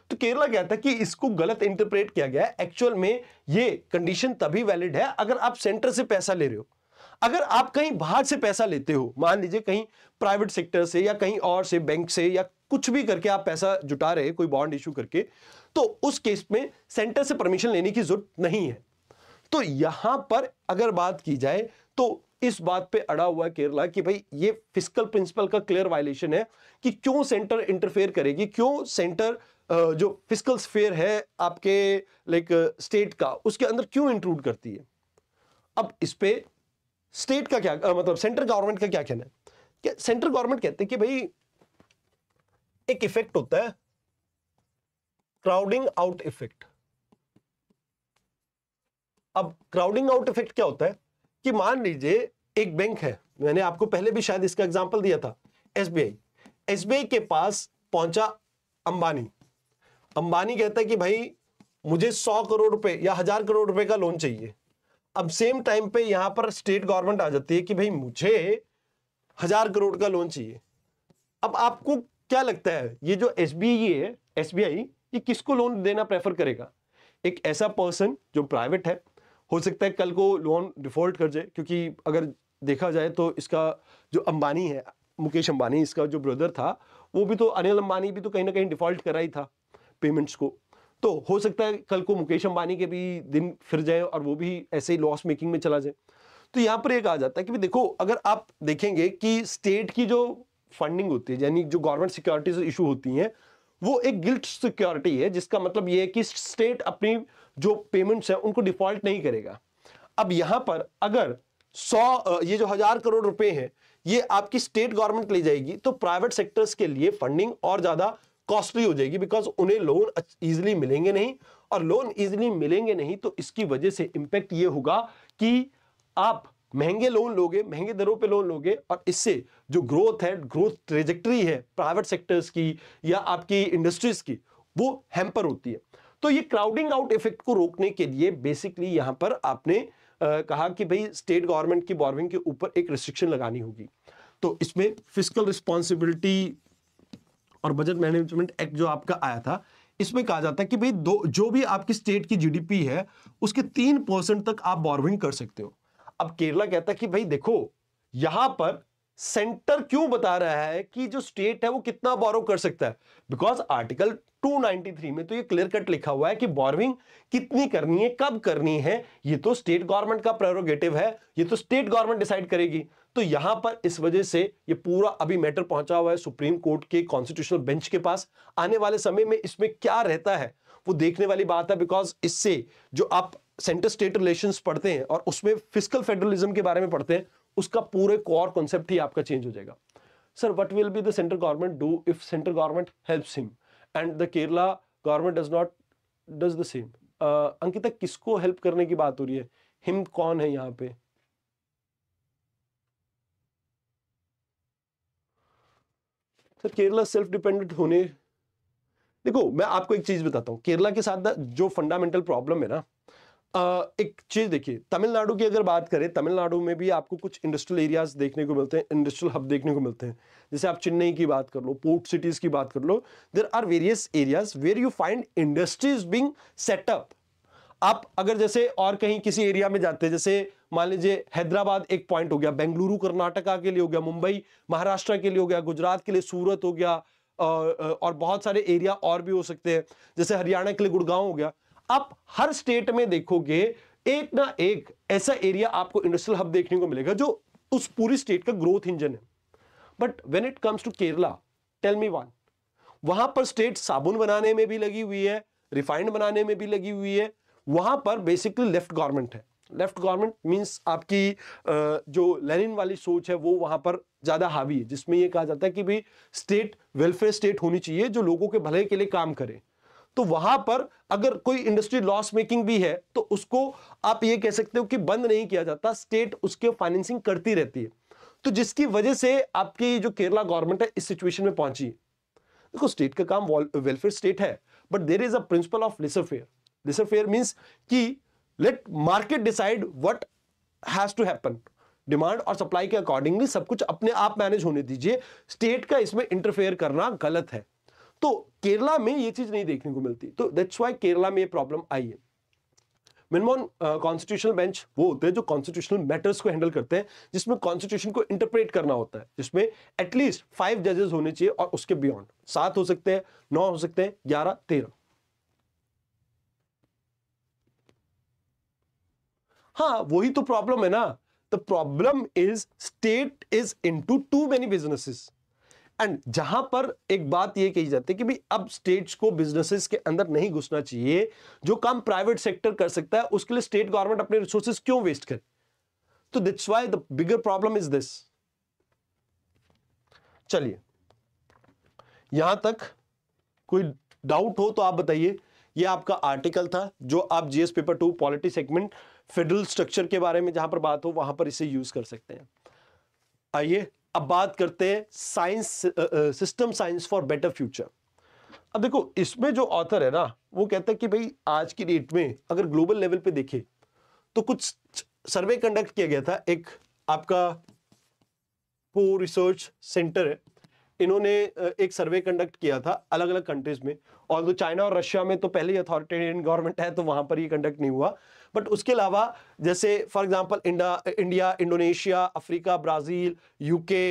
तो केरला कहता है कि इसको गलत इंटरप्रेट किया गया है एक्चुअल में ये कंडीशन तभी वैलिड है अगर आप सेंटर से पैसा ले रहे हो अगर आप कहीं बाहर से पैसा लेते हो मान लीजिए कहीं प्राइवेट सेक्टर से या कहीं और से बैंक से या कुछ भी करके आप पैसा जुटा रहे कोई बॉन्ड इशू करके तो उस केस में सेंटर से परमिशन लेने की जरूरत नहीं है तो यहां पर अगर बात की जाए तो इस बात पे अड़ा हुआ केरला कि भाई ये फिजिकल प्रिंसिपल का क्लियर वायलेशन है कि क्यों सेंटर इंटरफेयर करेगी क्यों सेंटर जो फिजिकल स्फेयर है आपके लाइक स्टेट का उसके अंदर क्यों इंक्लूड करती है अब इस पे स्टेट का क्या मतलब सेंट्रल गवर्नमेंट का क्या कहना है सेंट्रल गवर्नमेंट कहते हैं कि भाई एक इफेक्ट होता है क्राउडिंग आउट इफेक्ट अब क्राउडिंग आउट इफेक्ट क्या होता है कि मान लीजिए एक बैंक है मैंने आपको पहले भी शायद इसका एग्जाम्पल दिया था एस एसबीआई के पास पहुंचा अंबानी अंबानी कहता है कि भाई मुझे सौ करोड़ रुपए या हजार करोड़ रुपए का लोन चाहिए अब सेम टाइम पे यहां पर स्टेट गवर्नमेंट आ जाती है कि भाई मुझे हजार करोड़ का लोन चाहिए अब आपको क्या लगता है ये जो एस है एस ये किसको लोन देना प्रेफर करेगा एक ऐसा पर्सन जो प्राइवेट है हो सकता है कल को लोन डिफ़ॉल्ट कर जाए क्योंकि अगर देखा जाए तो इसका जो अंबानी है मुकेश अंबानी इसका जो ब्रदर था वो भी तो अनिल अंबानी भी तो कहीं ना कहीं डिफ़ॉल्ट करा ही था पेमेंट्स को तो हो सकता है कल को मुकेश अंबानी के भी दिन फिर जाए और वो भी ऐसे ही लॉस मेकिंग में चला जाए तो यहाँ पर एक आ जाता है कि देखो अगर आप देखेंगे कि स्टेट की जो फंडिंग होती है यानी जो गवर्नमेंट सिक्योरिटीज इशू होती हैं वो एक गिल्ट सिक्योरिटी है जिसका मतलब ये है कि स्टेट अपनी जो पेमेंट्स है उनको डिफॉल्ट नहीं करेगा अब यहां पर अगर सौ ये जो हजार करोड़ रुपए हैं ये आपकी स्टेट गवर्नमेंट ले जाएगी तो प्राइवेट सेक्टर्स के लिए फंडिंग और ज्यादा कॉस्टली हो जाएगी बिकॉज उन्हें लोन इजिली मिलेंगे नहीं और लोन इजिली मिलेंगे नहीं तो इसकी वजह से इंपैक्ट ये होगा कि आप महंगे लोन लोगे महंगे दरों पे लोन लोगे और इससे जो ग्रोथ है ग्रोथ ट्रेजेक्ट्री है प्राइवेट सेक्टर्स की या आपकी इंडस्ट्रीज की वो हैम्पर होती है तो ये क्राउडिंग आउट इफेक्ट को रोकने के लिए बेसिकली यहां पर आपने आ, कहा कि भाई स्टेट गवर्नमेंट की बॉर्विंग के ऊपर एक रिस्ट्रिक्शन लगानी होगी तो इसमें फिजिकल रिस्पॉन्सिबिलिटी और बजट मैनेजमेंट एक्ट जो आपका आया था इसमें कहा जाता है कि भाई दो जो भी आपकी स्टेट की जीडीपी है उसके तीन परसेंट तक आप बॉर्विंग कर सकते हो अब केरला कहता है कि भाई देखो यहां पर सेंटर क्यों बता रहा है कि जो स्टेट है वो कितना बोरो कर सकता है बिकॉज आर्टिकल 293 में तो ये क्लियर कट लिखा हुआ है कि बोरविंग कितनी करनी है कब करनी है ये तो स्टेट गवर्नमेंट का प्रेरोगेटिव है ये तो स्टेट गवर्नमेंट डिसाइड करेगी तो यहां पर इस वजह से ये पूरा अभी मैटर पहुंचा हुआ है सुप्रीम कोर्ट के कॉन्स्टिट्यूशनल बेंच के पास आने वाले समय में इसमें क्या रहता है वो देखने वाली बात है बिकॉज इससे जो आप सेंटर स्टेट रिलेशंस पढ़ते हैं और उसमें फिजिकल फेडरलिज्म के बारे में पढ़ते हैं उसका पूरे कोर कॉन्सेप्ट ही आपका चेंज हो जाएगा sir what will be the central government do if central government helps him and the Kerala government does not does the same अंकिता किसको हेल्प करने की बात हो रही है हिम कौन है यहाँ पे सर केरला सेल्फ डिपेंडेंट होने देखो मैं आपको एक चीज बताता हूँ केरला के साथ जो फंडामेंटल प्रॉब्लम है ना एक चीज देखिए तमिलनाडु की अगर बात करें तमिलनाडु में भी आपको कुछ इंडस्ट्रियल एरियाज देखने को मिलते हैं इंडस्ट्रियल हब देखने को मिलते हैं जैसे आप चेन्नई की बात कर लो पोर्ट सिटीज की बात कर लो there are various areas where you find industries being setup आप अगर जैसे और कहीं किसी एरिया में जाते हैं जैसे मान लीजिए हैदराबाद एक पॉइंट हो गया बेंगलुरु कर्नाटका के लिए हो गया मुंबई महाराष्ट्र के लिए हो गया गुजरात के लिए सूरत हो गया और बहुत सारे एरिया और भी हो सकते हैं जैसे हरियाणा के लिए गुड़गांव हो गया आप हर स्टेट में देखोगे एक ना एक ऐसा एरिया आपको इंडस्ट्रियल हब देखने को मिलेगा जो उस पूरी स्टेट का ग्रोथ इंजन है but when it comes to Kerala tell me one वहां पर स्टेट साबुन बनाने में भी लगी हुई है रिफाइंड बनाने में भी लगी हुई है वहां पर बेसिकली लेफ्ट गवर्नमेंट है लेफ्ट गवर्नमेंट मींस आपकी जो लेनिन वाली सोच है वो वहां पर ज्यादा हावी है जिसमें ये कहा जाता है कि भाई स्टेट वेलफेयर स्टेट होनी चाहिए जो लोगों के भले के लिए काम करे तो वहां पर अगर कोई इंडस्ट्री लॉस मेकिंग भी है तो उसको आप ये कह सकते हो कि बंद नहीं किया जाता स्टेट उसके फाइनेंसिंग करती रहती है तो जिसकी वजह से आपकी जो केरला गवर्नमेंट है इस सिचुएशन में पहुंची देखो स्टेट का काम वेलफेयर स्टेट है but there is a principle of laissez faire means कि let market decide what has to happen demand और सप्लाई के अकॉर्डिंगली सब कुछ अपने आप मैनेज होने दीजिए स्टेट का इसमें इंटरफेयर करना गलत है तो केरला में ये चीज नहीं देखने को मिलती तो दैट्स वाई केरला में ये प्रॉब्लम आई है मिनिमम कॉन्स्टिट्यूशनल बेंच वो होते हैं जो कॉन्स्टिट्यूशनल मैटर्स को हैंडल करते हैं जिसमें कॉन्स्टिट्यूशन को इंटरप्रेट करना होता है जिसमें एटलीस्ट फाइव जजेस होने चाहिए और उसके बियॉन्ड सात हो सकते हैं नौ हो सकते हैं ग्यारह तेरह हाँ वही तो प्रॉब्लम है ना the problem is state is in too too many businesses and जहां पर एक बात यह कही जाती है कि अब स्टेट्स को बिजनेसेस के अंदर नहीं घुसना चाहिए जो काम प्राइवेट सेक्टर कर सकता है उसके लिए स्टेट गवर्नमेंट अपने रिसोर्सेस क्यों वेस्ट करे तो that's why the bigger problem is this चलिए यहां तक कोई डाउट हो तो आप बताइए ये आपका आर्टिकल था जो आप GS paper two polity segment federal structure के बारे में जहां पर बात हो वहां पर इसे यूज कर सकते हैं आइए अब बात करते हैं science system science for better future अब देखो इसमें जो ऑथर है ना वो कहता है कि भाई आज की डेट में अगर ग्लोबल लेवल पे देखें तो कुछ सर्वे कंडक्ट किया गया था एक आपका को रिसर्च सेंटर है इन्होंने एक सर्वे कंडक्ट किया था अलग अलग कंट्रीज में और तो चाइना और रशिया में तो पहले अथॉरिटेरियन गवर्नमेंट है तो वहां पर ये कंडक्ट नहीं हुआ बट उसके अलावा जैसे for example India Indonesia Africa Brazil UK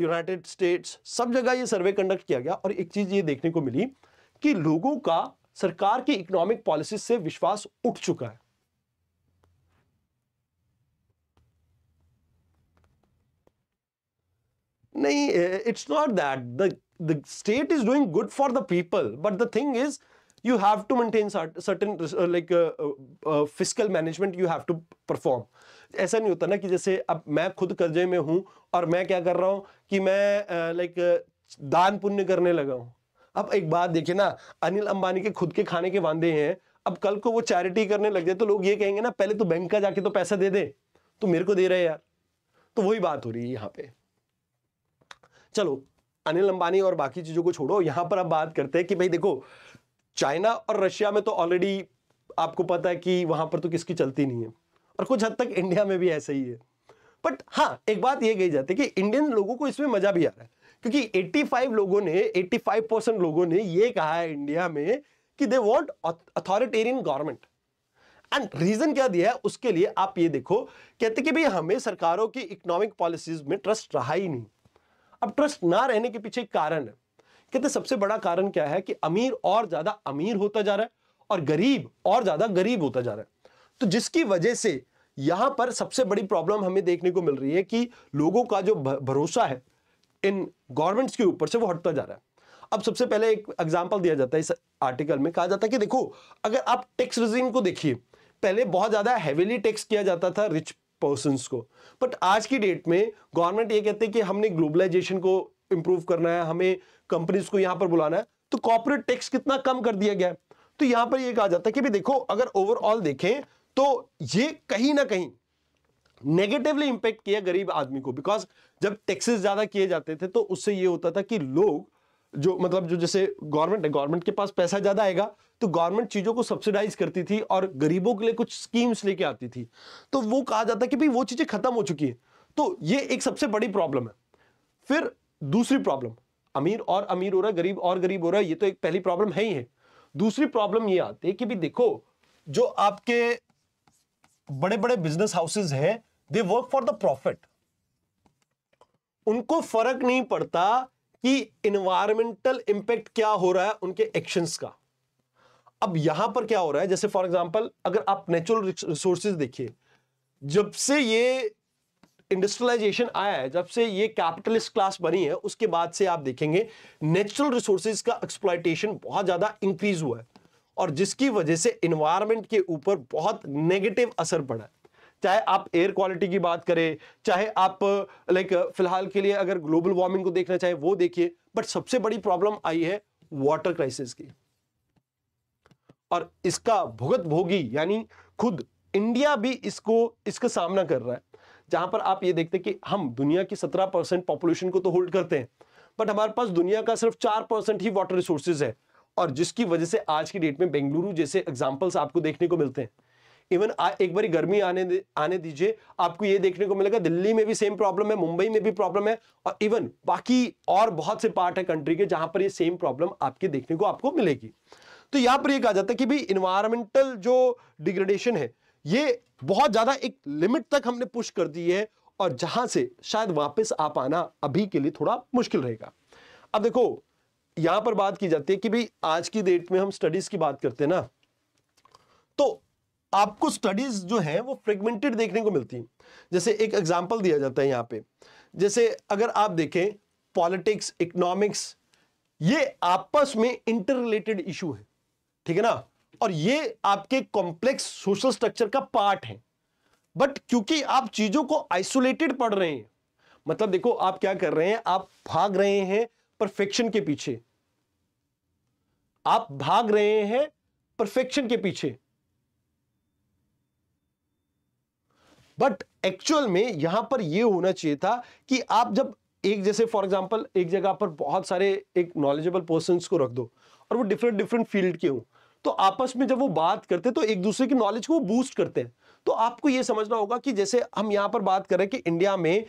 United States सब जगह ये सर्वे कंडक्ट किया गया और एक चीज़ ये देखने को मिली कि लोगों का सरकार की इकोनॉमिक पॉलिसी से विश्वास उठ चुका है नहीं it's not that the the state is doing good for the people but the thing is you have to maintain certain uh, like physical management you have to perform ऐसा नहीं होता ना कि जैसे अब मैं खुद कर्जे में हूं और मैं क्या कर रहा हूं कि मैं लाइक uh, uh, दान पुण्य करने लगा हूं अब एक बात देखिए ना अनिल अंबानी के खुद के खाने के वादे हैं अब कल को वो चैरिटी करने लग जाए तो लोग ये कहेंगे ना पहले तो बैंक का जाके तो पैसा दे दे तो मेरे को दे रहे यार तो वही बात हो रही है यहाँ पे चलो अनिल अंबानी और बाकी चीजों को छोड़ो यहां पर अब बात करते हैं कि भाई देखो चाइना और रशिया में तो ऑलरेडी आपको पता है कि वहां पर तो किसकी चलती नहीं है और कुछ हद तक इंडिया में भी ऐसा ही है बट हाँ एक बात यह कही जाती है कि इंडियन लोगों को इसमें मजा भी आ रहा है क्योंकि 85 लोगों ने 85 परसेंट लोगों ने यह कहा है इंडिया में कि they want authoritarian government and reason क्या दिया है उसके लिए आप ये देखो कहते कि भाई हमें सरकारों की इकोनॉमिक पॉलिसीज में ट्रस्ट रहा ही नहीं अब ट्रस्ट ना रहने के पीछे कारण है कहते सबसे बड़ा कारण क्या है कि अमीर और ज्यादा अमीर होता जा रहा है और गरीब और ज्यादा गरीब होता जा रहा है तो जिसकी वजह से यहां पर सबसे बड़ी प्रॉब्लम हमें देखने को मिल रही है कि लोगों का जो भरोसा है इन गवर्नमेंट्स के ऊपर से वो हटता जा रहा है अब सबसे पहले एक एग्जाम्पल दिया जाता है इस आर्टिकल में कहा जाता है कि देखो अगर आप टैक्स रिजीम को देखिए पहले बहुत ज्यादा हैवीली टैक्स किया जाता था रिच पर्सन को बट आज की डेट में गवर्नमेंट ये कहते हैं कि हमने ग्लोबलाइजेशन को इंप्रूव करना है हमें कंपनीज को यहां पर बुलाना है तो कॉर्पोरेट टैक्स कितना कम कर दिया गया है तो यहां पर यह कहा जाता है कि भी देखो अगर ओवरऑल देखें तो ये कहीं ना कहीं नेगेटिवली इंपैक्ट किया गरीब आदमी को बिकॉज जब टैक्सेस ज्यादा किए जाते थे तो उससे यह होता था कि लोग जो मतलब जो जैसे गवर्नमेंट है गवर्नमेंट के पास पैसा ज्यादा आएगा तो गवर्नमेंट चीजों को सब्सिडाइज करती थी और गरीबों के लिए कुछ स्कीम्स लेके आती थी तो वो कहा जाता कि भाई वो चीजें खत्म हो चुकी है तो ये एक सबसे बड़ी प्रॉब्लम है फिर दूसरी प्रॉब्लम अमीर और अमीर हो रहा है गरीब और गरीब हो रहा है ये तो एक पहली प्रॉब्लम है ही है दूसरी प्रॉब्लम ये आती है कि भी देखो जो आपके बड़े बड़े बिजनेस हाउसेज हैं they work for the profit उनको फर्क नहीं पड़ता कि इन्वायरमेंटल इंपैक्ट क्या हो रहा है उनके एक्शंस का अब यहां पर क्या हो रहा है जैसे फॉर एग्जांपल अगर आप नेचुरल रिसोर्सेज देखिए जब से ये इंडस्ट्रियलाइजेशन आया है जब से ये कैपिटलिस्ट क्लास बनी है उसके बाद से आप देखेंगे नेचुरल रिसोर्सेज का एक्सप्लाइटेशन बहुत ज़्यादा इंक्रीज हुआ है और जिसकी वजह से इन्वायरमेंट के ऊपर बहुत नेगेटिव असर पड़ा है चाहे आप एयर क्वालिटी की बात करें चाहे आप लाइक फिलहाल के लिए अगर ग्लोबल वार्मिंग को देखना चाहे वो देखिए बट सबसे बड़ी प्रॉब्लम आई है वाटर क्राइसिस की और इसका भुगत भोगी यानी खुद इंडिया भी इसको इसका सामना कर रहा है जहां पर आप ये देखते हैं कि हम दुनिया की सत्रह परसेंट पॉपुलेशन को तो होल्ड करते हैं बट हमारे पास दुनिया का सिर्फ चार परसेंट ही वाटर रिसोर्सेज है और जिसकी वजह से आज की डेट में बेंगलुरु जैसे एग्जाम्पल्स आपको देखने को मिलते हैं इवन एक बार गर्मी आने आने दीजिए आपको ये देखने को मिलेगा दिल्ली में भी सेम प्रॉब्लम है मुंबई में भी प्रॉब्लम है और इवन बाकी और बहुत से पार्ट है कंट्री के जहां पर ये सेम प्रॉब्लम आपके देखने को आपको मिलेगी तो यहां पर ये कहा जाता है कि भाई इन्वायरमेंटल जो डिग्रेडेशन है ये बहुत ज्यादा एक लिमिट तक हमने पुश कर दी है और जहां से शायद वापस आ पाना अभी के लिए थोड़ा मुश्किल रहेगा अब देखो यहां पर बात की जाती है कि भाई आज की डेट में हम स्टडीज की बात करते हैं ना तो आपको स्टडीज जो है वो फ्रेगमेंटेड देखने को मिलती है जैसे एक एग्जाम्पल दिया जाता है यहां पर जैसे अगर आप देखें पॉलिटिक्स इकोनॉमिक्स ये आपस में इंटर रिलेटेड इशू है ठीक है ना और ये आपके कॉम्प्लेक्स सोशल स्ट्रक्चर का पार्ट है बट क्योंकि आप चीजों को आइसोलेटेड पढ़ रहे हैं मतलब देखो आप क्या कर रहे हैं आप भाग रहे हैं परफेक्शन के पीछे आप भाग रहे हैं परफेक्शन के पीछे बट एक्चुअल में यहां पर यह होना चाहिए था कि आप जब एक जैसे फॉर एग्जाम्पल एक जगह पर बहुत सारे एक नॉलेजेबल पर्सन को रख दो और वो डिफरेंट डिफरेंट फील्ड के हों तो आपस में जब वो बात करते तो एक दूसरे की नॉलेज को बूस्ट करते हैं तो आपको ये समझना होगा कि जैसे हम यहाँ पर बात करें कि इंडिया में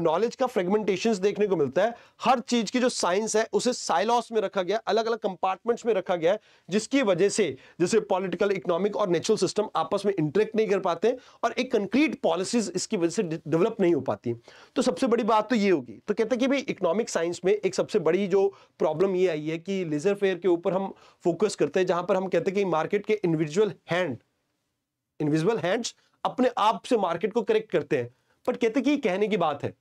नॉलेज का फ्रेगमेंटेशन देखने को मिलता है हर चीज की जो साइंस है उसे साइलॉस में रखा गया अलग अलग कंपार्टमेंट्स में रखा गया है जिसकी वजह से जैसे पॉलिटिकल इकोनॉमिक और नेचुरल सिस्टम आपस में इंटरेक्ट नहीं कर पाते और एक कंक्रीट पॉलिसीज इसकी वजह से डेवलप नहीं हो पाती तो सबसे बड़ी बात तो ये होगी तो कहते हैं कि भाई इकोनॉमिक साइंस में एक सबसे बड़ी जो प्रॉब्लम ये आई है कि लेजर फेयर के ऊपर हम फोकस करते हैं जहां पर हम कहते हैं कि मार्केट के इंडिविजुअल हैंड इनविजिबल हैंड्स अपने आप से मार्केट को करेक्ट करते हैं बट कहते कि कहने की बात है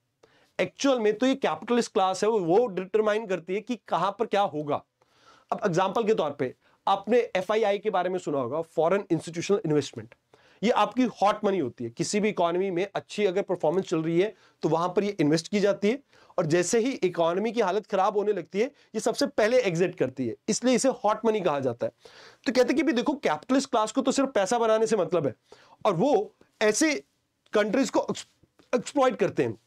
एक्चुअल में तो ये कैपिटलिस्ट क्लास है वो डिटरमाइन करती है कि कहां पर क्या होगा अब एग्जाम्पल के तौर पर आपने एफ के बारे में सुना होगा फॉरन इंस्टीट्यूशनल इन्वेस्टमेंट ये आपकी हॉट मनी होती है किसी भी इकोनॉमी में अच्छी अगर परफॉर्मेंस चल रही है तो वहां पर ये इन्वेस्ट की जाती है और जैसे ही इकोनॉमी की हालत खराब होने लगती है ये सबसे पहले एग्जिट करती है इसलिए इसे हॉट मनी कहा जाता है तो कहते कि भी देखो कैपिटलिस्ट क्लास को तो सिर्फ पैसा बनाने से मतलब है और वो ऐसे कंट्रीज को एक्सप्लॉइट करते हैं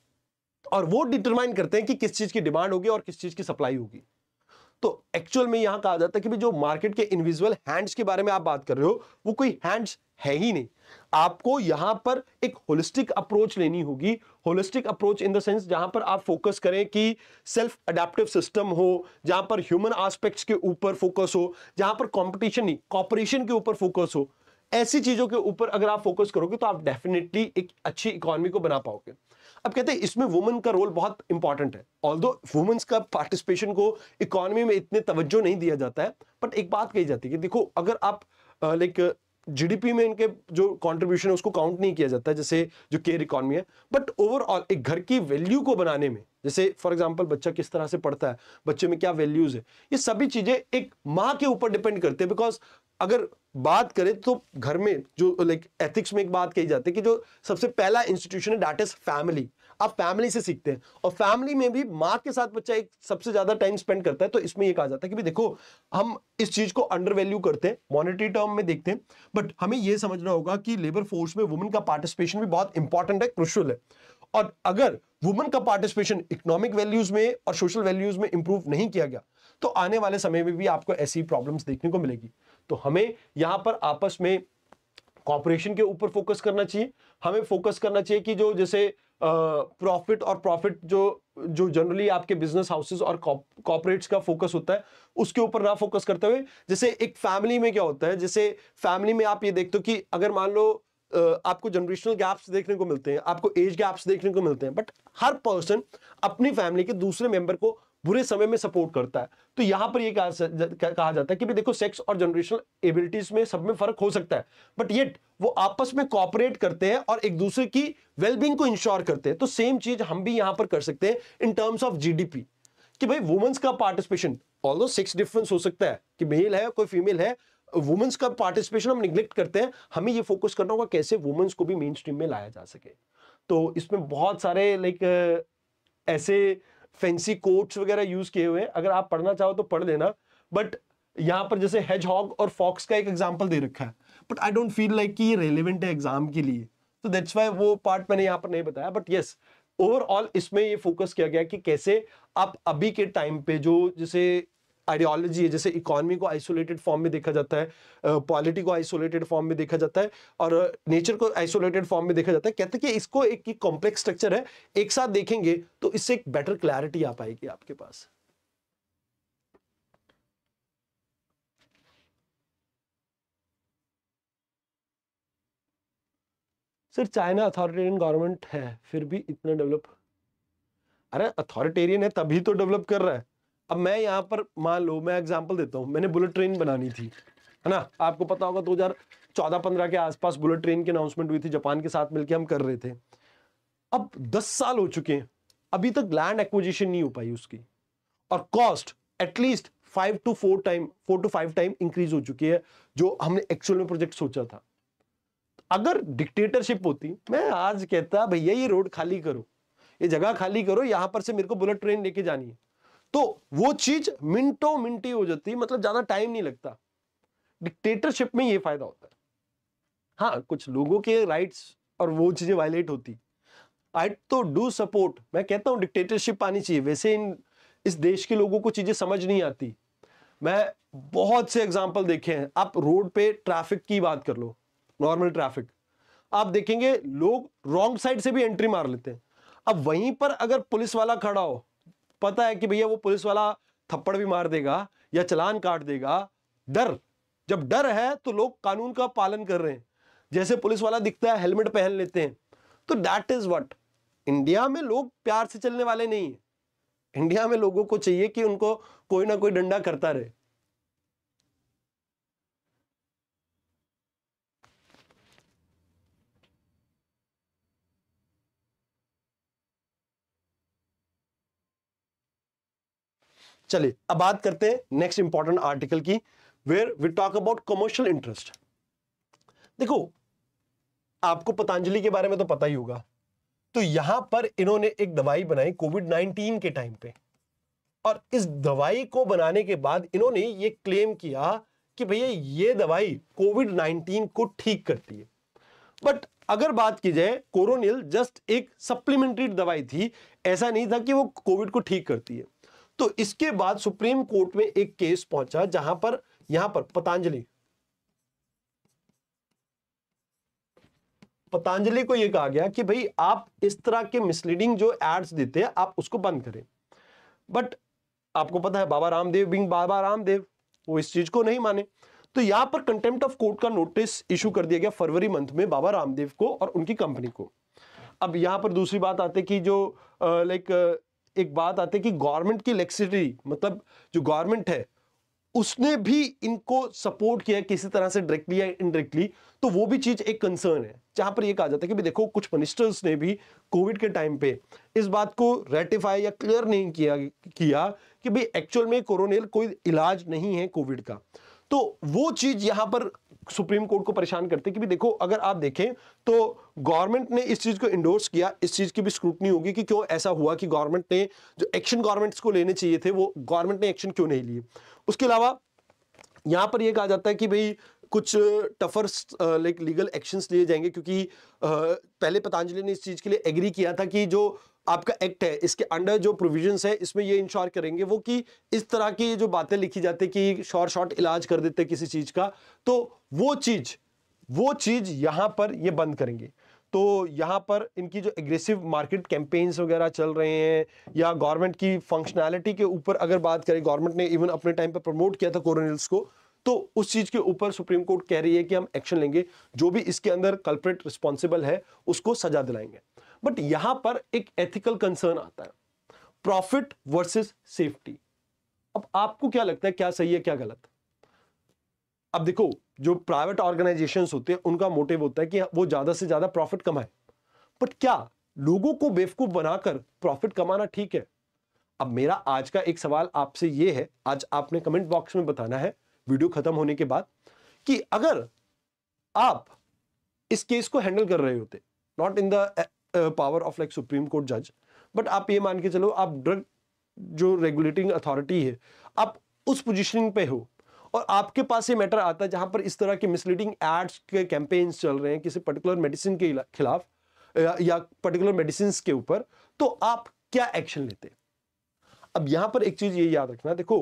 और वो डिटरमाइन करते हैं कि किस चीज की डिमांड होगी और किस चीज की सप्लाई होगी तो एक्चुअल में यहां कहा जाता है कि भी जो मार्केट के इनविजुअल हैंड्स के बारे में आप बात कर रहे हो वो कोई हैंड्स है ही नहीं आपको यहां पर एक होलिस्टिक अप्रोच लेनी होगी holistic approach in the sense जहां पर आप फोकस करें कि सेल्फ अडेप्टिव सिस्टम हो जहां पर ह्यूमन आस्पेक्ट्स के ऊपर फोकस हो जहां पर कंपटीशन नहीं कॉपरेशन के ऊपर फोकस हो ऐसी चीजों के ऊपर अगर आप फोकस करोगे तो आप डेफिनेटली एक अच्छी इकोनॉमी को बना पाओगे अब कहते हैं इसमें वुमेन का रोल बहुत इंपॉर्टेंट है ऑल दो वुमेन्स का पार्टिसिपेशन को इकोनॉमी में इतने तवज्जो नहीं दिया जाता है बट एक बात कही जाती है कि देखो अगर आप लाइक जीडीपी में इनके जो कॉन्ट्रीब्यूशन है उसको काउंट नहीं किया जाता जैसे जो केयर इकोनॉमी है बट ओवरऑल एक घर की वैल्यू को बनाने में जैसे फॉर एग्जांपल बच्चा किस तरह से पढ़ता है बच्चे में क्या वैल्यूज है ये सभी चीजें एक माँ के ऊपर डिपेंड करते हैं बिकॉज अगर बात करें तो घर में जो लाइक एथिक्स में एक बात कही जाती है कि जो सबसे पहला इंस्टीट्यूशन है डैट इज फैमिली आप फैमिली से सीखते हैं और फैमिली में भी माँ के साथ बच्चा एक सबसे ज्यादा टाइम स्पेंड करता है तो इसमें ये कहा जाता है कि भाई देखो हम इस चीज को अंडर वैल्यू करते हैं मॉनिटरी टर्म में देखते हैं बट हमें यह समझना होगा कि लेबर फोर्स में वुमेन का पार्टिसिपेशन भी बहुत इंपॉर्टेंट है क्रुशल है और अगर वुमेन का पार्टिसिपेशन इकोनॉमिक वैल्यूज में और सोशल वैल्यूज में इंप्रूव नहीं किया गया तो आने वाले समय में भी आपको ऐसी प्रॉब्लम्स देखने को मिलेगी तो हमें यहां पर आपस में कॉपरेशन के ऊपर फोकस करना चाहिए हमें फोकस करना चाहिए कि जो जैसे प्रॉफिट और प्रॉफिट जो जो जनरली आपके बिजनेस हाउसेस और कॉपरेट्स का फोकस होता है उसके ऊपर ना फोकस करते हुए जैसे एक फैमिली में क्या होता है जैसे फैमिली में आप ये देखते हो कि अगर मान लो आपको जनरेशनल गैप्स देखने को मिलते हैं आपको एज गैप्स देखने को मिलते हैं बट हर पर्सन अपनी फैमिली के दूसरे मेंबर को बुरे समय में सपोर्ट करता है तो यहां पर ये कहा, जाता है कि देखो सेक्स और जनरेशनल एबिलिटीज में सब में फर्क हो सकता है बट येट वो आपस में कॉपरेट करते हैं और एक दूसरे की वेलबींग को इंश्योर करते हैं तो सेम चीज हम भी यहां पर कर सकते हैं इन टर्म्स ऑफ जीडीपी कि भाई वुमेन्स का पार्टिसिपेशन ऑल सेक्स डिफरेंस हो सकता है कि मेल है कोई फीमेल है वुमेन्स का पार्टिसिपेशन हम निग्लेक्ट करते हैं हमें ये फोकस करना होगा कैसे वुमेन्स को भी मेन स्ट्रीम में लाया जा सके तो इसमें बहुत सारे लाइक ऐसे फैंसी कोट्स वगैरह यूज किए हुए हैं अगर आप पढ़ना चाहो तो पढ़ लेना बट यहाँ पर जैसे हेज हॉग और फॉक्स का एक एग्जाम्पल दे रखा है but I don't feel like कि ये रेलिवेंट है एग्जाम के लिए तो दैट्स वाई वो पार्ट मैंने यहाँ पर नहीं बताया बट येस ओवरऑल इसमें ये फोकस किया गया कि कैसे आप अभी के टाइम पे जो जैसे आइडियोलॉजी है जैसे इकोनॉमी को आइसोलेटेड फॉर्म में देखा जाता है पॉलिटी को आइसोलेटेड फॉर्म में देखा जाता है और नेचर को आइसोलेटेड फॉर्म में देखा जाता है कहते हैं कि इसको एक कॉम्प्लेक्स स्ट्रक्चर है एक साथ देखेंगे तो इससे एक बेटर क्लैरिटी आ पाएगी आपके पास सर चाइना अथॉरिटेरियन गवर्नमेंट है फिर भी इतना डेवलप अरे अथॉरिटेरियन है तभी तो डेवलप कर रहा है अब मैं यहाँ पर मान लो मैं एग्जाम्पल देता हूँ मैंने बुलेट ट्रेन बनानी थी है ना आपको पता होगा दो हज़ार चौदह पंद्रह के आसपास बुलेट ट्रेन की अनाउंसमेंट हुई थी जापान के साथ मिलकर हम कर रहे थे अब दस साल हो चुके हैं अभी तक लैंड एक्विजिशन नहीं हो पाई उसकी और cost at least five to four time four to five time increase हो चुकी है जो हमने एक्चुअल में प्रोजेक्ट सोचा था अगर डिक्टेटरशिप होती मैं आज कहता भैया ये रोड खाली करो ये जगह खाली करो यहां पर से मेरे को बुलेट ट्रेन लेके जानी है तो वो चीज मिनटों मिनटी हो जाती है मतलब ज्यादा टाइम नहीं लगता डिक्टेटरशिप में ये फायदा होता है हाँ कुछ लोगों के राइट्स और वो चीजें वायलेट होती आई तो डू सपोर्ट मैं कहता हूँ डिक्टेटरशिप आनी चाहिए वैसे इन इस देश के लोगों को चीजें समझ नहीं आती मैं बहुत से एग्जाम्पल देखे हैं आप रोड पे ट्रैफिक की बात कर लो नॉर्मल ट्रैफिक आप देखेंगे लोग रॉन्ग साइड से भी एंट्री मार लेते हैं अब वहीं पर अगर पुलिस वाला खड़ा हो पता है कि भैया वो पुलिस वाला थप्पड़ भी मार देगा या चलान काट देगा डर जब डर है तो लोग कानून का पालन कर रहे हैं जैसे पुलिस वाला दिखता है हेलमेट पहन लेते हैं तो दैट इज वट इंडिया में लोग प्यार से चलने वाले नहीं है इंडिया में लोगों को चाहिए कि उनको कोई ना कोई डंडा करता रहे चलिए अब बात करते हैं नेक्स्ट इंपॉर्टेंट आर्टिकल की where we talk about commercial interest देखो आपको पतंजलि के बारे में तो पता ही होगा तो यहां पर इन्होंने एक दवाई बनाई कोविड नाइनटीन के टाइम पे और इस दवाई को बनाने के बाद इन्होंने ये क्लेम किया कि भैया ये दवाई कोविड नाइनटीन को ठीक करती है बट अगर बात की जाए कोरोनिल जस्ट एक सप्लीमेंट्री दवाई थी ऐसा नहीं था कि वो कोविड को ठीक करती है तो इसके बाद सुप्रीम कोर्ट में एक केस पहुंचा जहां पर यहां पर पतंजलि पतंजलि को यह कहा गया कि भाई आप इस तरह के मिसलीडिंग जो एड्स देते हैं आप उसको बंद करें बट आपको पता है बाबा रामदेव बिंग बाबा रामदेव वो इस चीज को नहीं माने तो यहां पर कंटेम्प्ट ऑफ कोर्ट का नोटिस इशू कर दिया गया फरवरी मंथ में बाबा रामदेव को और उनकी कंपनी को अब यहां पर दूसरी बात आती है कि जो लाइक एक बात आती है कि गवर्नमेंट की लेक्सिटी मतलब जो गवर्नमेंट है उसने भी इनको सपोर्ट किया किसी तरह से डायरेक्टली या इनडायरेक्टली तो वो भी चीज एक कंसर्न है जहां पर ये कहा जाता है कि भी देखो कुछ मिनिस्टर्स ने भी कोविड के टाइम पे इस बात को रेटिफाई या क्लियर नहीं किया किया कि भाई एक्चुअल में कोरोनेल कोई इलाज नहीं है कोविड का तो वो चीज यहां पर सुप्रीम कोर्ट को परेशान करते कि भी देखो अगर आप देखें तो गवर्नमेंट ने इस चीज़ को इंडोर्स किया इस चीज़ की भी स्क्रूटनी होगी कि क्यों ऐसा हुआ कि गवर्नमेंट ने जो एक्शन गवर्नमेंट्स को लेने चाहिए थे वो गवर्नमेंट ने एक्शन क्यों नहीं लिए उसके अलावा यहां पर यह कहा जाता है कि भाई कुछ टफर लाइक लीगल एक्शंस लिए जाएंगे क्योंकि पहले पतंजलि ने इस चीज़ के लिए एग्री किया था कि जो आपका एक्ट है इसके अंडर जो प्रोविजंस है इसमें ये इंश्योर करेंगे वो कि इस तरह की जो बातें लिखी जाती है कि शॉर्ट शॉर्ट इलाज कर देते किसी चीज़ का तो वो चीज़ वो चीज़ यहां पर ये बंद करेंगे तो यहाँ पर इनकी जो एग्रेसिव मार्केट कैंपेन्स वगैरह चल रहे हैं या गवर्नमेंट की फंक्शनैलिटी के ऊपर अगर बात करें गवर्नमेंट ने इवन अपने टाइम पर प्रमोट किया था कोरोनिल्स को तो उस चीज़ के ऊपर सुप्रीम कोर्ट कह रही है कि हम एक्शन लेंगे जो भी इसके अंदर कल्प्रेट रिस्पॉन्सिबल है उसको सजा दिलाएंगे बट यहां पर एक एथिकल कंसर्न आता है प्रॉफिट वर्सेस सेफ्टी अब आपको क्या लगता है क्या सही है क्या गलत अब देखो जो प्राइवेट ऑर्गेनाइजेशन होते हैं उनका मोटिव होता है कि वो ज्यादा से ज्यादा प्रॉफिट कमाए बट क्या लोगों को बेवकूफ बनाकर प्रॉफिट कमाना ठीक है अब मेरा आज का एक सवाल आपसे ये है आज आपने कमेंट बॉक्स में बताना है वीडियो खत्म होने के बाद कि अगर आप इस केस को हैंडल कर रहे होते not in the power of like supreme court जज बट आप ये मान के चलो आप ड्रग जो रेगुलेटिंग अथॉरिटी है आप उस पोजिशन पे हो और आपके पास ये मैटर आता है जहाँ पर इस तरह के मिसलीडिंग एड्स के कैंपेन्स चल रहे हैं किसी पर्टिकुलर मेडिसिन के खिलाफ या पर्टिकुलर मेडिसिन के ऊपर तो आप क्या एक्शन लेते हैं अब यहाँ पर एक चीज़ ये याद रखना देखो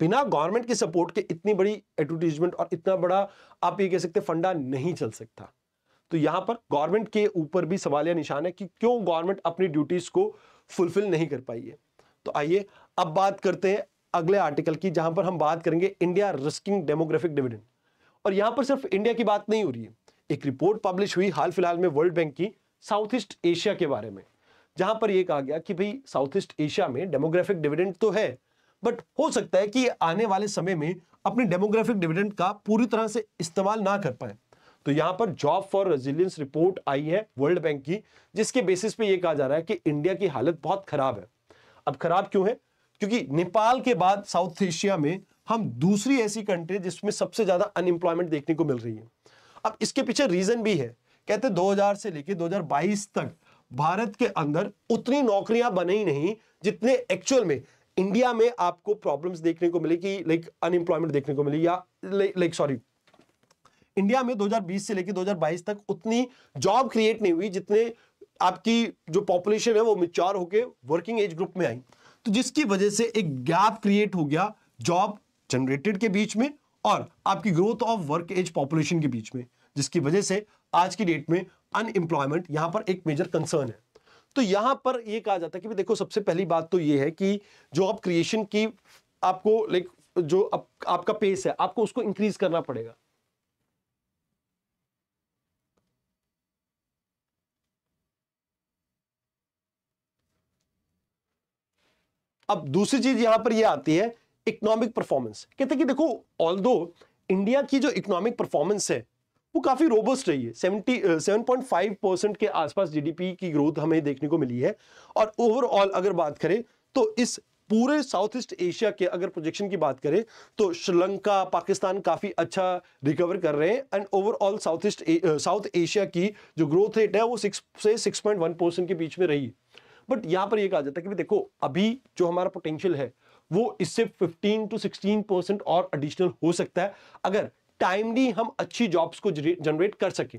बिना गवर्नमेंट के सपोर्ट के इतनी बड़ी एडवर्टीजमेंट और इतना बड़ा आप ये कह सकते फंडा नहीं चल सकता तो यहां पर गवर्नमेंट के ऊपर भी सवाल या निशान है कि क्यों गवर्नमेंट अपनी ड्यूटीज़ को फुलफिल नहीं कर पाई है तो आइए अब बात करते हैं अगले आर्टिकल की जहां पर हम बात करेंगे इंडिया रिस्किंग डेमोग्राफिक डिविडेंड और यहां पर सिर्फ इंडिया की बात नहीं हो रही है एक रिपोर्ट पब्लिश हुई हाल फिलहाल में वर्ल्ड बैंक की साउथ ईस्ट एशिया के बारे में जहां पर यह कहा गया कि भाई साउथ ईस्ट एशिया में डेमोग्राफिक डिविडेंड तो है बट हो सकता है कि आने वाले समय में अपने डेमोग्राफिक डिविडेंड का पूरी तरह से इस्तेमाल ना कर पाए तो यहां पर जॉब फॉर रेजिलियंस रिपोर्ट आई है वर्ल्ड बैंक की जिसके बेसिस पे ये कहा जा रहा है कि इंडिया की हालत बहुत खराब है अब खराब क्यों है क्योंकि नेपाल के बाद साउथ एशिया में हम दूसरी ऐसी कंट्री जिसमें सबसे ज्यादा अनएम्प्लॉयमेंट देखने को मिल रही है अब इसके पीछे रीजन भी है कहते 2000 से लेके 2022 तक भारत के अंदर उतनी नौकरियां बने ही नहीं जितने एक्चुअल में इंडिया में आपको प्रॉब्लम्स देखने को मिली कि लाइक अनएम्प्लॉयमेंट देखने को मिली या लाइक सॉरी इंडिया में 2020 से लेकर 2022 तक उतनी जॉब क्रिएट नहीं हुई जितने आपकी जो पॉपुलेशन है वो मिच्योर होकर वर्किंग एज ग्रुप में आई तो जिसकी वजह से एक गैप क्रिएट हो गया जॉब जनरेटेड के बीच में और आपकी growth of work age population के बीच में जिसकी वजह से आज की डेट में अनएम्प्लॉयमेंट यहां पर एक मेजर कंसर्न है तो यहां पर यह कहा जाता है कि देखो सबसे पहली बात तो ये है कि जॉब क्रिएशन की आपको लाइक जो आप, आपका पेस है आपको उसको इंक्रीज करना पड़ेगा अब दूसरी चीज यहां पर यह आती है इकोनॉमिक परफॉर्मेंस कहते कि देखो ऑल इंडिया की जो इकोनॉमिक परफॉर्मेंस है वो काफ़ी रोबस्ट रही है seventy seven point five percent के आसपास जीडीपी की ग्रोथ हमें देखने को मिली है और ओवरऑल अगर बात करें तो इस पूरे साउथ ईस्ट एशिया के अगर प्रोजेक्शन की बात करें तो श्रीलंका पाकिस्तान काफ़ी अच्छा रिकवर कर रहे हैं and overall south east south Asia की जो ग्रोथ रेट है वो सिक्स से सिक्स पॉइंट वन परसेंट के बीच में रही है बट यहां पर ये कहा जाता है कि देखो अभी जो हमारा पोटेंशियल है वो इससे 15 टू 16 परसेंट और एडिशनल हो सकता है अगर टाइमली हम अच्छी जॉब्स को जनरेट कर सके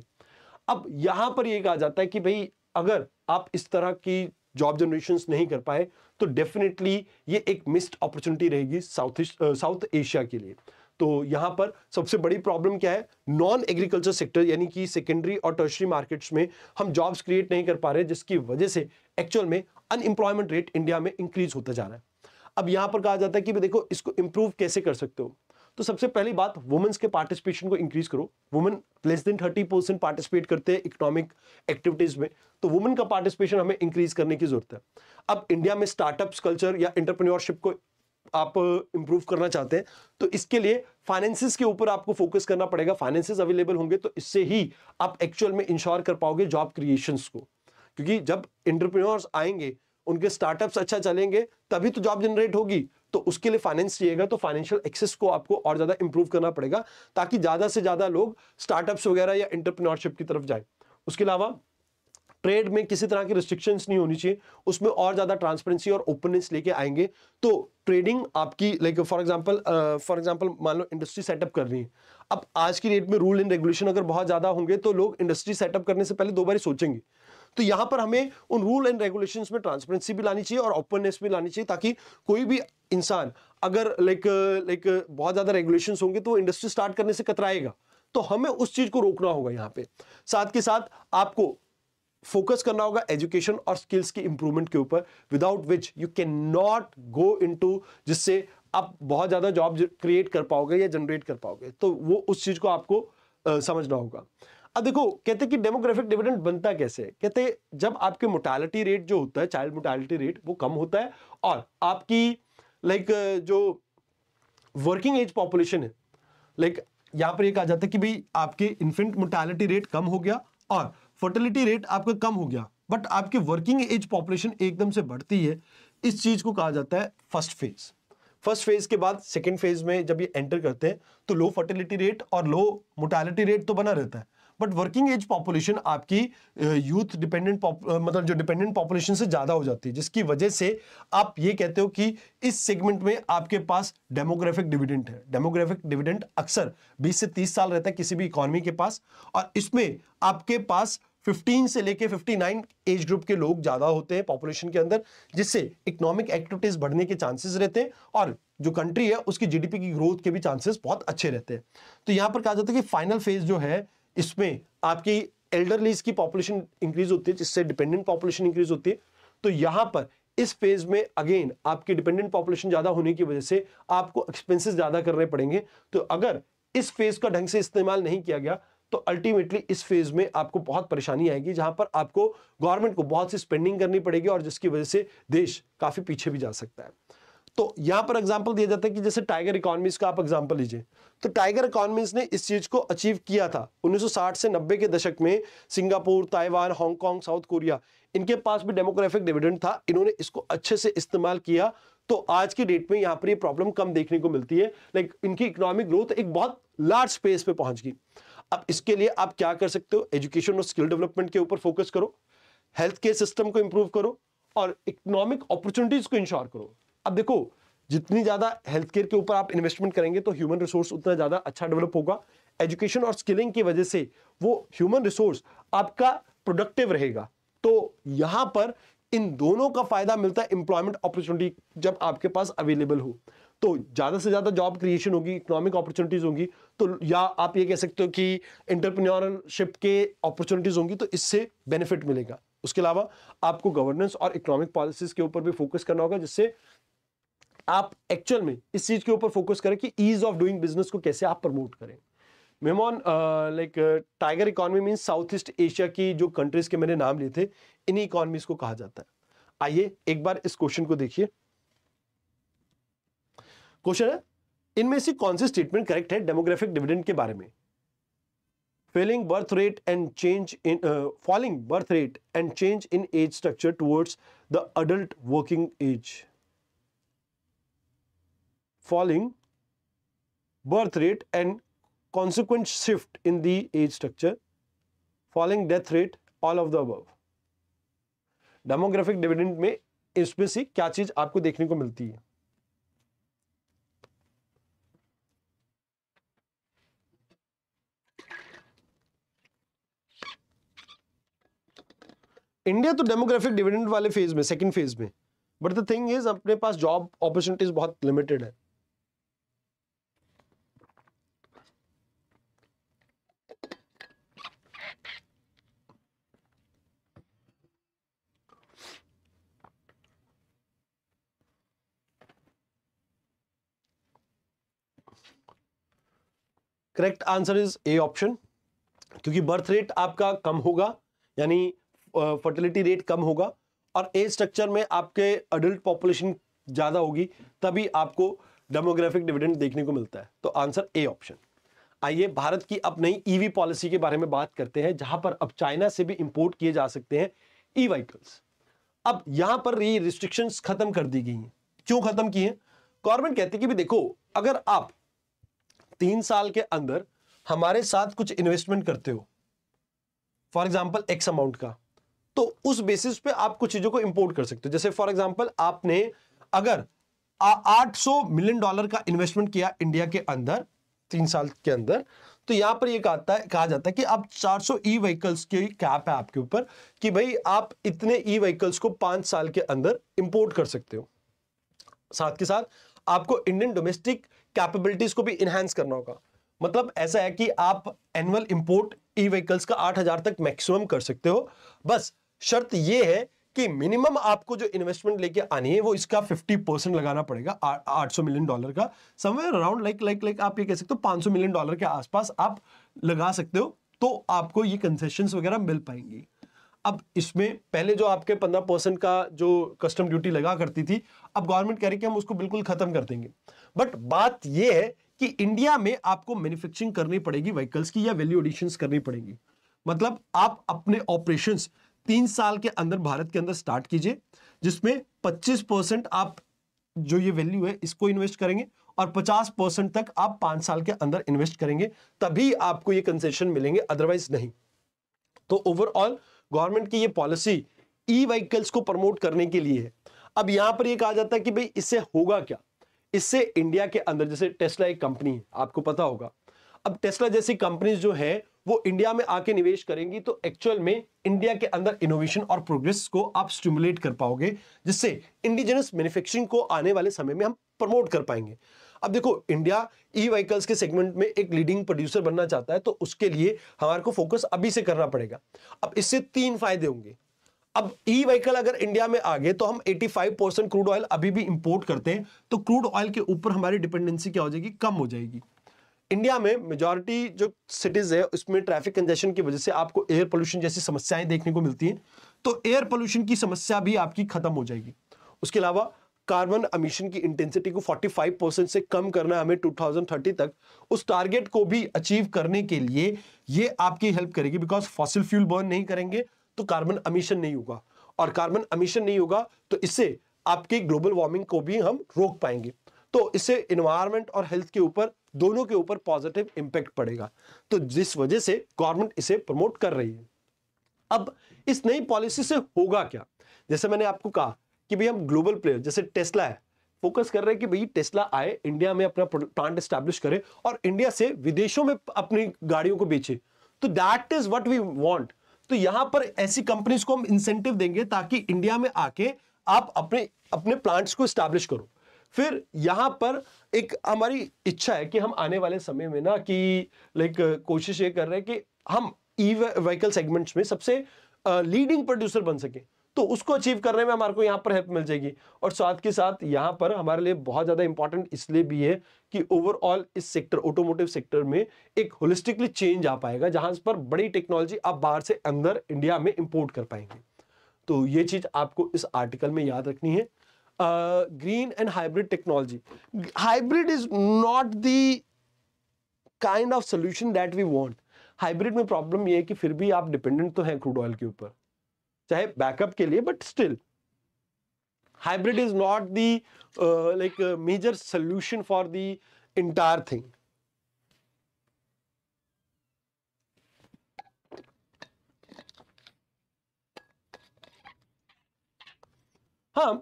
अब यहां पर यह कहा जाता है कि भाई अगर आप इस तरह की जॉब जनरेशन नहीं कर पाए तो डेफिनेटली ये एक मिस्ड अपॉर्चुनिटी रहेगी साउथ साउथ एशिया के लिए तो यहाँ पर सबसे बड़ी प्रॉब्लम क्या है नॉन एग्रीकल्चर सेक्टर यानी कि सेकेंडरी और टर्शरी मार्केट्स में हम जॉब्स क्रिएट नहीं कर पा रहे जिसकी वजह से एक्चुअल में अनएम्प्लॉयमेंट रेट इंडिया में इंक्रीज होता जा रहा है अब यहाँ पर कहा जाता है कि देखो इसको इम्प्रूव कैसे कर सकते हो तो सबसे पहली बात वुमेन्स के पार्टिसिपेशन को इंक्रीज करो women less than thirty percent participate करते हैं इकोनॉमिक एक्टिविटीज में तो वुमेन का पार्टिसिपेशन हमें इंक्रीज करने की जरूरत है अब इंडिया में स्टार्टअप्स कल्चर या एंटरप्रेन्योरशिप को आप इंप्रूव करना चाहते हैं तो इसके लिए फाइनेंसिस के ऊपर आपको फोकस करना पड़ेगा फाइनेंसिस अवेलेबल होंगे तो इससे ही आप एक्चुअल में इंश्योर कर पाओगे जॉब क्रिएशन को क्योंकि जब इंटरप्रेन्योर्स आएंगे उनके स्टार्टअप्स अच्छा चलेंगे तभी तो जॉब जनरेट होगी तो उसके लिए फाइनेंस चाहिएगा तो फाइनेंशियल एक्सेस को आपको और ज़्यादा इंप्रूव करना पड़ेगा ताकि ज़्यादा से ज़्यादा लोग स्टार्टअप्स वगैरह या इंटरप्रीनोरशिप की तरफ जाए उसके अलावा ट्रेड में किसी तरह की रिस्ट्रिक्शंस नहीं होनी चाहिए उसमें और ज़्यादा ट्रांसपेरेंसी और ओपननेस लेके आएंगे तो ट्रेडिंग आपकी like for example for example मान लो इंडस्ट्री सेटअप कर रही है अब आज की डेट में रूल एंड रेगुलेशन अगर बहुत ज़्यादा होंगे तो लोग इंडस्ट्री सेटअप करने से पहले दो बार सोचेंगे तो यहाँ पर हमें उन रूल एंड रेगुलेशन में ट्रांसपेरेंसी भी लानी चाहिए और ओपननेस भी लानी चाहिए ताकि कोई भी इंसान अगर लाइक लाइक बहुत ज़्यादा रेगुलेशन होंगे तो इंडस्ट्री स्टार्ट करने से कतराएगा तो हमें उस चीज़ को रोकना होगा यहाँ पे साथ के साथ आपको फोकस करना होगा एजुकेशन और स्किल्स की इंप्रूवमेंट के ऊपर without which you can not go into जिससे आप बहुत ज़्यादा जॉब क्रिएट कर पाओगे या जनरेट कर पाओगे तो वो उस चीज़ को आपको आ, समझना होगा अब देखो कहते कि डेमोग्राफिक डिविडेंड बनता कैसे कहते जब आपके मोटालिटी रेट जो होता है चाइल्ड मोटालिटी रेट वो कम होता है और आपकी लाइक जो वर्किंग एज पॉपुलेशन है लाइक यहाँ पर एक कहा जाता है कि भाई आपके इन्फेंट मोटालिटी रेट कम हो गया और फर्टिलिटी रेट आपका कम हो गया बट आपकी वर्किंग एज पॉपुलेशन एकदम से बढ़ती है इस चीज को कहा जाता है फर्स्ट फेज फर्स्ट फेज के बाद सेकेंड फेज में जब ये एंटर करते हैं तो लो फर्टिलिटी रेट और लो मोटेलिटी रेट तो बना रहता है बट वर्किंग एज पॉपुलेशन आपकी यूथ डिपेंडेंट मतलब जो डिपेंडेंट पॉपुलेशन से ज़्यादा हो जाती है जिसकी वजह से आप ये कहते हो कि इस सेगमेंट में आपके पास डेमोग्राफिक डिविडेंट है डेमोग्राफिक डिविडेंट अक्सर 20 से 30 साल रहता है किसी भी इकोनॉमी के पास और इसमें आपके पास 15 से लेके 59 एज ग्रुप के लोग ज़्यादा होते हैं पॉपुलेशन के अंदर जिससे इकोनॉमिक एक्टिविटीज़ बढ़ने के चांसेस रहते हैं और जो कंट्री है उसकी जीडीपी की ग्रोथ के भी चांसेस बहुत अच्छे रहते हैं तो यहाँ पर कहा जाता है कि फाइनल फेज जो है इसमें आपकी एल्डरलीज की पॉपुलेशन इंक्रीज होती है जिससे डिपेंडेंट पॉपुलेशन इंक्रीज होती है तो यहाँ पर इस फेज में अगेन आपकी डिपेंडेंट पॉपुलेशन ज़्यादा होने की वजह से आपको एक्सपेंसिस ज़्यादा करने पड़ेंगे तो अगर इस फेज का ढंग से इस्तेमाल नहीं किया गया तो अल्टीमेटली इस फेज में आपको बहुत परेशानी आएगी जहां पर आपको गवर्नमेंट को बहुत सी स्पेंडिंग करनी पड़ेगी और जिसकी वजह से देश काफी पीछे भी जा सकता है तो यहां पर एग्जाम्पल दिया जाता है कि जैसे टाइगर इकोनॉमीज का आप एग्जाम्पल लीजिए तो टाइगर इकोनॉमीज ने इस चीज को अचीव किया था 1960 से 90 के दशक में Singapore Taiwan Hong Kong South Korea इनके पास भी डेमोग्राफिक डिविडेंड था इन्होंने इसको अच्छे से इस्तेमाल किया तो आज की डेट में यहां पर ये प्रॉब्लम कम देखने को मिलती है लाइक इनकी इकोनॉमिक ग्रोथ एक बहुत लार्ज स्पेस पे पहुंच गई अब इसके लिए आप क्या कर सकते हो एजुकेशन और स्किल डेवलपमेंट के ऊपर फोकस करो हेल्थ केयर सिस्टम को इंप्रूव करो और इकोनॉमिक अपॉर्चुनिटीज को इंश्योर करो अब देखो जितनी ज़्यादा हेल्थ केयर के ऊपर आप इन्वेस्टमेंट करेंगे तो ह्यूमन रिसोर्स उतना ज़्यादा अच्छा डेवलप होगा एजुकेशन और स्किलिंग की वजह से वो ह्यूमन रिसोर्स आपका प्रोडक्टिव रहेगा तो यहां पर इन दोनों का फायदा मिलता है एम्प्लॉयमेंट अपॉर्चुनिटी जब आपके पास अवेलेबल हो तो ज़्यादा से ज़्यादा जॉब क्रिएशन होगी इकोनॉमिक अपॉर्चुनिटीज़ होंगी तो या आप ये कह सकते हो कि इंटरप्रेन्योरशिप के अपॉर्चुनिटीज़ होंगी तो इससे बेनिफिट मिलेगा उसके अलावा आपको गवर्नेंस और इकोनॉमिक पॉलिसीज़ के ऊपर भी फोकस करना होगा जिससे आप एक्चुअल में इस चीज़ के ऊपर फोकस करें कि ईज ऑफ डूइंग बिजनेस को कैसे आप प्रमोट करें मेहमान like tiger economy mean south east Asia की जो कंट्रीज़ के मैंने नाम लिए थे इन्हीं इकोनॉमीज़ को कहा जाता है आइए एक बार इस क्वेश्चन को देखिए क्वेश्चन है इनमें से कौन से स्टेटमेंट करेक्ट है डेमोग्राफिक डिविडेंड के बारे में falling birth rate and change in falling birth rate and change in age structure towards the adult working age falling birth rate and consequent shift in the age structure falling death rate all of the above. Demographic dividend में इसमें से क्या चीज आपको देखने को मिलती है इंडिया तो डेमोग्राफिक डिविडेंड वाले फेज में सेकंड फेज में बट द थिंग इज अपने पास जॉब अपॉर्चुनिटीज बहुत लिमिटेड है correct answer is A option क्योंकि बर्थ रेट आपका कम होगा यानी फर्टिलिटी रेट कम होगा और एज स्ट्रक्चर में आपके अडल्ट पॉपुलेशन ज़्यादा होगी तभी आपको डेमोग्राफिक डिविडेंड देखने को मिलता है तो आंसर ए ऑप्शन आइए भारत की अब नई ईवी e पॉलिसी के बारे में बात करते हैं जहां पर अब चाइना से भी इंपोर्ट किए जा सकते हैं ई व्हीकल्स अब यहां पर ये रिस्ट्रिक्शन खत्म कर दी गई हैं क्यों खत्म किए गवर्नमेंट कहती है कि भी देखो अगर आप तीन साल के अंदर हमारे साथ कुछ इन्वेस्टमेंट करते हो फॉर एग्जाम्पल एक्स अमाउंट का तो उस बेसिस पे आप कुछ चीजों को इंपोर्ट कर सकते हो जैसे फॉर एग्जाम्पल आपने अगर 800 मिलियन डॉलर का इन्वेस्टमेंट किया इंडिया के अंदर तीन साल के अंदर तो यहां पर ये कहता है कहा जाता है कि आप 400 सौ ई व्हीकल्स की कैप है आपके ऊपर कि भाई आप इतने ई व्हीकल्स को पांच साल के अंदर इंपोर्ट कर सकते हो साथ के साथ आपको इंडियन डोमेस्टिक कैपेबिलिटीज को भी इनहेंस करना होगा मतलब ऐसा है कि आप एनुअल इंपोर्ट ई व्हीकल्स का 8000 तक मैक्सिमम कर सकते हो बस शर्त यह है कि मिनिमम आपको जो इन्वेस्टमेंट लेके आनी है वो इसका 50 परसेंट लगाना पड़ेगा 800 मिलियन डॉलर का somewhere around like like like आप ये कह सकते हो 500 मिलियन डॉलर के आसपास आप लगा सकते हो तो आपको ये कंसेशन वगैरह मिल पाएंगी अब इसमें पहले जो आपके 15 परसेंट का जो कस्टम ड्यूटी लगा करती थी अब गवर्नमेंट कह रही कि हम उसको बिल्कुल खत्म कर देंगे बट बात यह है कि इंडिया में आपको मैन्युफैक्चरिंग करनी पड़ेगी व्हीकल्स की या वैल्यू एडिशन करनी पड़ेगी मतलब आप अपने ऑपरेशंस तीन साल के अंदर भारत के अंदर स्टार्ट कीजिए जिसमें 25 परसेंट आप जो ये वैल्यू है इसको इन्वेस्ट करेंगे और 50 परसेंट तक आप पांच साल के अंदर इन्वेस्ट करेंगे तभी आपको ये कंसेशन मिलेंगे अदरवाइज नहीं तो ओवरऑल गवर्नमेंट की ये पॉलिसी ई व्हीकल्स को प्रमोट करने के लिए है अब यहां पर ये कहा जाता है कि भाई इससे होगा क्या इससे इंडिया के अंदर जैसे टेस्ला एक कंपनी है आपको पता होगा अब टेस्ला जैसी कंपनीज जो है वो इंडिया में आके निवेश करेंगी तो एक्चुअल में इंडिया के अंदर इनोवेशन और प्रोग्रेस को आप स्टिमुलेट कर पाओगे जिससे इंडिजिनस मैन्युफैक्चरिंग को आने वाले समय में हम प्रमोट कर पाएंगे अब देखो इंडिया ई व्हीकल्स के सेगमेंट में एक लीडिंग प्रोड्यूसर बनना चाहता है तो उसके लिए हमारे को फोकस अभी से करना पड़ेगा अब इससे तीन फायदे होंगे अब ई व्हीकल अगर इंडिया में आ गए तो हम 85 परसेंट क्रूड ऑयल अभी भी इंपोर्ट करते हैं तो क्रूड ऑयल के ऊपर हमारी डिपेंडेंसी क्या हो जाएगी कम हो जाएगी इंडिया में मेजॉरिटी जो सिटीज़ है उसमें ट्रैफिक कंजेशन की वजह से आपको एयर पोल्यूशन जैसी समस्याएं देखने को मिलती हैं तो एयर पोल्यूशन की समस्या भी आपकी ख़त्म हो जाएगी उसके अलावा कार्बन अमीशन की इंटेंसिटी को 45 परसेंट से कम करना हमें 2030 तक उस टारगेट को भी अचीव करने के लिए ये आपकी हेल्प करेगी बिकॉज फॉसिल फ्यूल बर्न नहीं करेंगे तो कार्बन अमीशन नहीं होगा और कार्बन अमीशन नहीं होगा तो इससे आपकी ग्लोबल वार्मिंग को भी हम रोक पाएंगे तो इससे इन्वायरमेंट और हेल्थ के ऊपर दोनों के ऊपर पॉजिटिव इंपैक्ट पड़ेगा तो जिस वजह से गवर्नमेंट इसे प्रमोट कर रही है अब इस नई पॉलिसी से होगा क्या जैसे मैंने आपको कहा कि भाई हम ग्लोबल प्लेयर जैसे टेस्ला है फोकस कर रहे हैं कि भाई टेस्ला आए इंडिया में अपना प्लांट स्टैब्लिश करे और इंडिया से विदेशों में अपनी गाड़ियों को बेचे तो that is what we want तो यहां पर ऐसी कंपनीज को हम इंसेंटिव देंगे ताकि इंडिया में आके आप अपने अपने प्लांट्स को स्टैब्लिश करो फिर यहाँ पर एक हमारी इच्छा है कि हम आने वाले समय में ना कि लाइक कोशिश ये कर रहे हैं कि हम ई व्हीकल सेगमेंट्स में सबसे लीडिंग प्रोड्यूसर बन सके तो उसको अचीव करने में हमारे को यहाँ पर हेल्प मिल जाएगी और साथ के साथ यहाँ पर हमारे लिए बहुत ज़्यादा इंपॉर्टेंट इसलिए भी है कि ओवरऑल इस सेक्टर ऑटोमोटिव सेक्टर में एक होलिस्टिकली चेंज आ पाएगा जहाँ पर बड़ी टेक्नोलॉजी आप बाहर से अंदर इंडिया में इम्पोर्ट कर पाएंगे तो ये चीज़ आपको इस आर्टिकल में याद रखनी है uh, green and hybrid technology. Hybrid is not the kind of solution that we want. Hybrid में प्रॉब्लम ये है कि फिर भी आप डिपेंडेंट तो हैं क्रूड ऑयल के ऊपर चाहे बैकअप के लिए but still hybrid is not the uh, like a major solution for the entire thing हाँ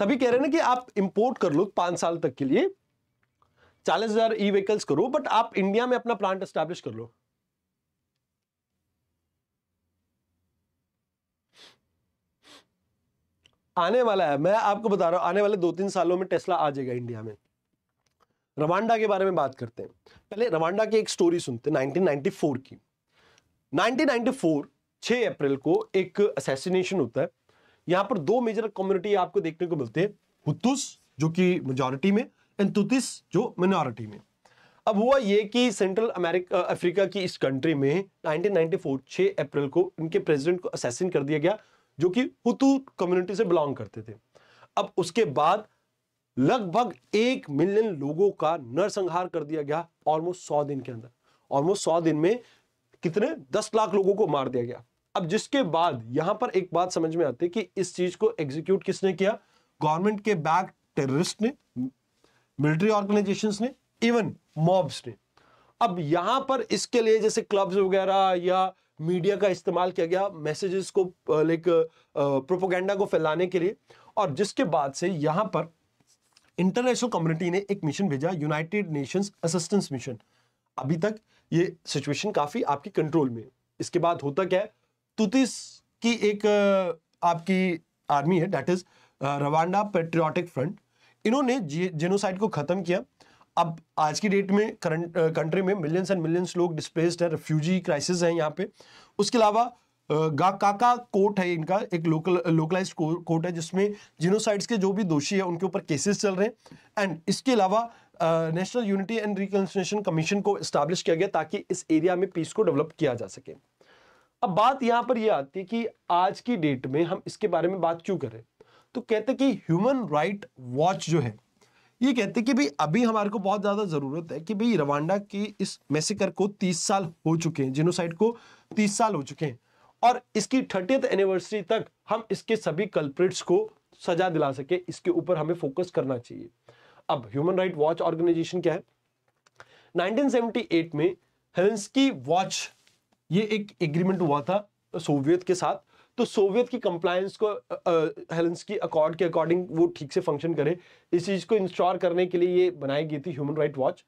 तभी कह रहे ना कि आप इंपोर्ट कर लो पांच साल तक के लिए चालीस हजार ई व्हीकल्स करो बट आप इंडिया में अपना प्लांट एस्टैब्लिश कर लो आने वाला है मैं आपको बता रहा हूं आने वाले दो तीन सालों में टेस्ला आ जाएगा इंडिया में रवांडा के बारे में बात करते हैं पहले रवांडा की एक स्टोरी सुनते हैं 1994 की 1994 6 अप्रैल को एक असैसिनेशन होता है यहां पर दो मेजर कम्युनिटी आपको देखने को मिलते हैं हुतुस जो कि मेजोरिटी में एंड तुतिस जो मिनोरिटी में अब हुआ ये कि सेंट्रल अमेरिका अफ्रीका की इस कंट्री में 1994 6 अप्रैल को इनके प्रेसिडेंट को असेसिन कर दिया गया जो कि हुतु कम्युनिटी से बिलोंग करते थे अब उसके बाद लगभग एक मिलियन लोगों का नरसंहार कर दिया गया ऑलमोस्ट सौ दिन के अंदर ऑलमोस्ट सौ दिन में कितने दस लाख लोगों को मार दिया गया अब जिसके बाद यहां पर एक बात समझ में आती है कि इस चीज को एग्जीक्यूट किसने किया गवर्नमेंट के बैक टेररिस्ट ने मिलिट्री ऑर्गेनाइजेशन ने इवन मॉब्स ने अब यहां पर इसके लिए जैसे क्लब्स वगैरह या मीडिया का इस्तेमाल किया गया मैसेजेस को लाइक प्रोपोगेंडा को फैलाने के लिए और जिसके बाद से यहां पर इंटरनेशनल कम्युनिटी ने एक मिशन भेजा यूनाइटेड नेशंस असिस्टेंस मिशन अभी तक ये सिचुएशन काफी आपके कंट्रोल में इसके बाद होता क्या है तुतिस की एक आपकी आर्मी है that is Rwanda Patriotic Front इन्होंने जेनोसाइड को ख़त्म किया अब आज की डेट में करंट कंट्री में मिलियंस एंड मिलियंस लोग डिस्प्लेस्ड हैं रेफ्यूजी क्राइसिस हैं यहाँ पे उसके अलावा गाकाका कोर्ट है इनका एक लोकल लोकलाइज कोर्ट है जिसमें जिनोसाइड्स के जो भी दोषी है उनके ऊपर केसेस चल रहे हैं एंड इसके अलावा national unity and reconciliation commission को इस्टेब्लिश किया गया ताकि इस एरिया में पीस को डेवलप किया जा सके अब बात यहां पर यह आती है कि आज की डेट में हम इसके बारे में बात क्यों करें तो कहते कि ह्यूमन राइट वॉच जो है ये कहते कि भाई अभी हमारे को बहुत ज़्यादा ज़रूरत है कि भाई रवांडा की इस मैसेकर को 30 साल हो चुके हैं जिनोसाइड को 30 साल हो चुके हैं और इसकी थर्टियथ एनिवर्सरी तक हम इसके सभी कल्प्रिट्स को सजा दिला सके इसके ऊपर हमें फोकस करना चाहिए अब ह्यूमन राइट वॉच ऑर्गेनाइजेशन क्या है 1978 में हेल्सकी वॉच ये एक एग्रीमेंट हुआ था सोवियत के साथ तो सोवियत की कंप्लायंस को हेलेंसकी अकॉर्ड के अकॉर्डिंग वो ठीक से फंक्शन करे इस चीज़ को इंस्टॉल करने के लिए ये बनाई गई थी ह्यूमन राइट वॉच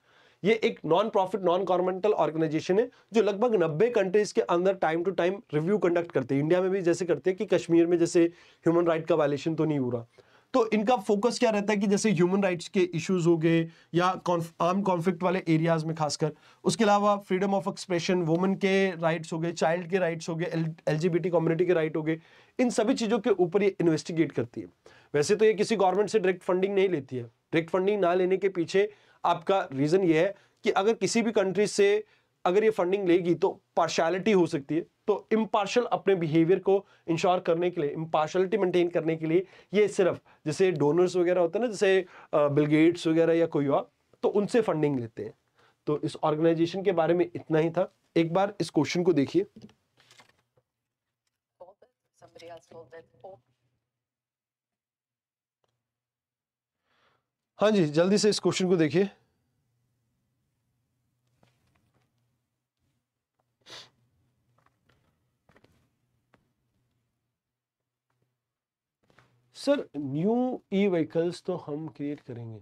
ये एक non profit non governmental organisation है जो लगभग 90 कंट्रीज के अंदर time to time review conduct करते हैं इंडिया में भी जैसे करते हैं कि कश्मीर में जैसे ह्यूमन राइट का वायलेशन तो नहीं हो रहा तो इनका फोकस क्या रहता है कि जैसे ह्यूमन राइट्स के इश्यूज हो गए या आर्म कॉन्फ्लिक्ट वाले एरियाज में खासकर उसके अलावा फ्रीडम ऑफ एक्सप्रेशन वुमेन के राइट्स हो गए चाइल्ड के राइट्स हो गए एल कम्युनिटी के राइट हो गए इन सभी चीज़ों के ऊपर ये इन्वेस्टिगेट करती है वैसे तो ये किसी गवर्नमेंट से डायरेक्ट फंडिंग नहीं लेती है डायरेक्ट फंडिंग ना लेने के पीछे आपका रीज़न ये है कि अगर किसी भी कंट्री से अगर ये फंडिंग लेगी तो पार्शलिटी हो सकती है तो इम्पार्शल अपने बिहेवियर को इंश्योर करने के लिए इम्पार्शलिटी मेंटेन करने के लिए ये सिर्फ जैसे डोनर्स वगैरह होते हैं ना जैसे बिलगेट्स वगैरह या कोई और तो उनसे फंडिंग लेते हैं तो इस ऑर्गेनाइजेशन के बारे में इतना ही था एक बार इस क्वेश्चन को देखिए oh. हाँ जी जल्दी से इस क्वेश्चन को देखिए सर न्यू ई व्हीकल्स तो हम क्रिएट करेंगे